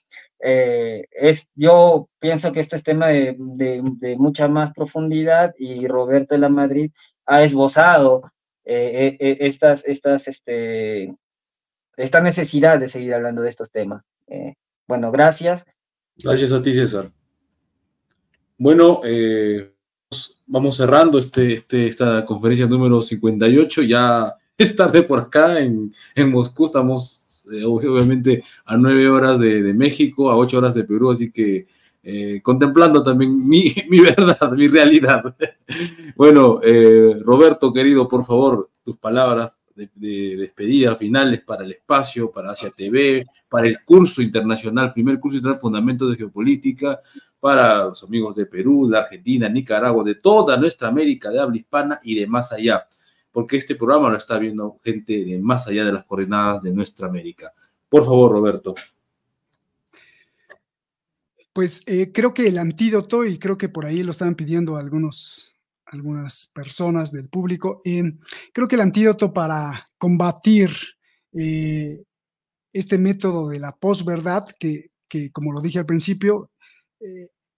eh, es, yo pienso que este es tema de, mucha más profundidad y Roberto de la Madrid ha esbozado eh, eh, estas, estas, este, esta necesidad de seguir hablando de estos temas. bueno, gracias. Gracias a ti, César. Bueno, vamos cerrando este, este, esta conferencia número 58. Ya es tarde por acá en, en Moscú, estamos eh, obviamente a nueve horas de, México, a ocho horas de Perú, así que eh, contemplando también mi, verdad, mi realidad. bueno, eh, Roberto, querido, por favor, tus palabras de, despedida finales para el espacio, para Asia TV, para el curso internacional, primer curso internacional Fundamentos de Geopolítica, para los amigos de Perú, de Argentina, Nicaragua, de toda nuestra América de habla hispana y de más allá porque este programa lo está viendo gente de más allá de las coordenadas de nuestra América. Por favor, Roberto. Pues eh, creo que el antídoto, y creo que por ahí lo estaban pidiendo algunos, algunas personas del público, eh, creo que el antídoto para combatir eh, este método de la posverdad, que, que como lo dije al principio,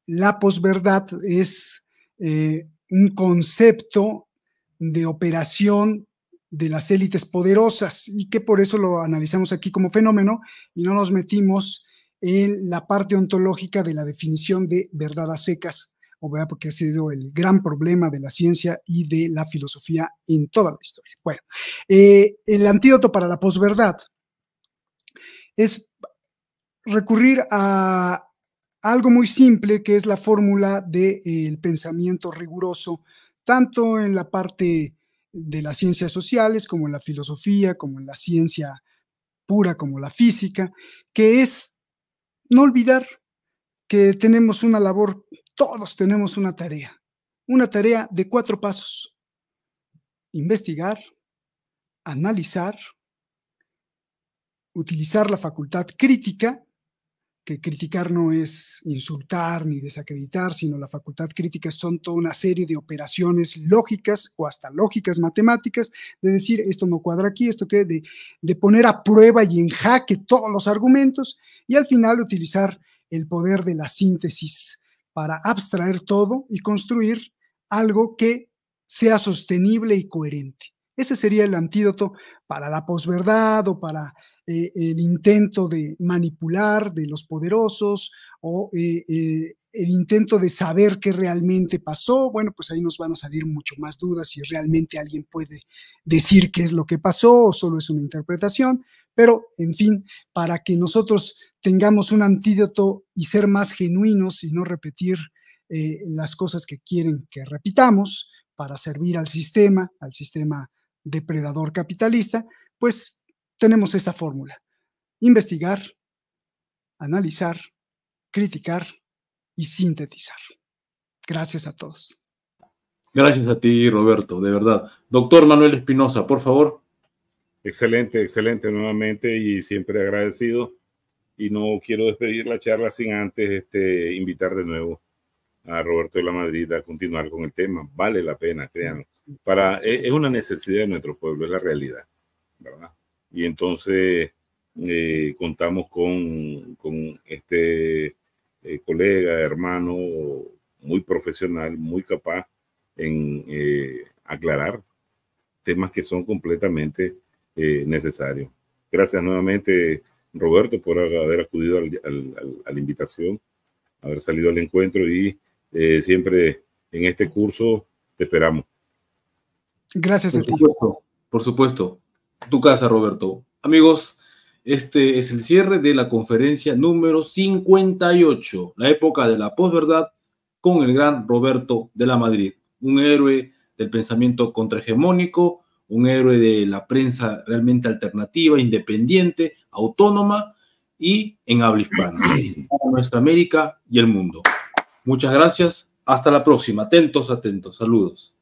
la posverdad es un concepto de operación de las élites poderosas y que por eso lo analizamos aquí como fenómeno y no nos metimos en la parte ontológica de la definición de verdad a secas, o porque ha sido el gran problema de la ciencia y de la filosofía en toda la historia. Bueno, eh, el antídoto para la posverdad es recurrir a algo muy simple que es la fórmula del pensamiento riguroso tanto en la parte de las ciencias sociales como en la filosofía, como en la ciencia pura, como la física, que es no olvidar que tenemos una labor, todos tenemos una tarea, una tarea de cuatro pasos. Investigar, analizar, utilizar la facultad crítica que criticar no es insultar ni desacreditar, sino la facultad crítica son toda una serie de operaciones lógicas o hasta lógicas matemáticas, de decir esto no cuadra aquí, esto que de, de poner a prueba y en jaque todos los argumentos y al final utilizar el poder de la síntesis para abstraer todo y construir algo que sea sostenible y coherente. Ese sería el antídoto para la posverdad o para eh, el intento de manipular de los poderosos o eh, eh, el intento de saber qué realmente pasó, bueno, pues ahí nos van a salir mucho más dudas si realmente alguien puede decir qué es lo que pasó o solo es una interpretación. Pero, en fin, para que nosotros tengamos un antídoto y ser más genuinos y no repetir las cosas que quieren que repitamos para servir al sistema, al sistema depredador capitalista, pues tenemos esa fórmula. Investigar, analizar, criticar y sintetizar. Gracias a todos. Gracias a ti, Roberto, de verdad. Doctor Manuel Espinosa, por favor. Excelente, excelente nuevamente y siempre agradecido. Y no quiero despedir la charla sin antes este, invitar de nuevo a Roberto de la Madrid a continuar con el tema. Vale la pena, créanlo. Para, es, eh, es una necesidad de nuestro pueblo, es la realidad. ¿verdad? y entonces eh, contamos con, este eh, colega, hermano, muy profesional, muy capaz en eh, aclarar temas que son completamente necesarios. Gracias nuevamente, Roberto, por haber acudido a la invitación, haber salido al encuentro y siempre en este curso te esperamos. Gracias, a ti. por supuesto. Tu casa, Roberto. Amigos, este es el cierre de la conferencia número 58, la época de la posverdad, con el gran Roberto de la Madrid, un héroe del pensamiento contrahegemónico, un héroe de la prensa realmente alternativa, independiente, autónoma y en habla hispana, nuestra América y el mundo. Muchas gracias, hasta la próxima. Atentos, atentos, saludos.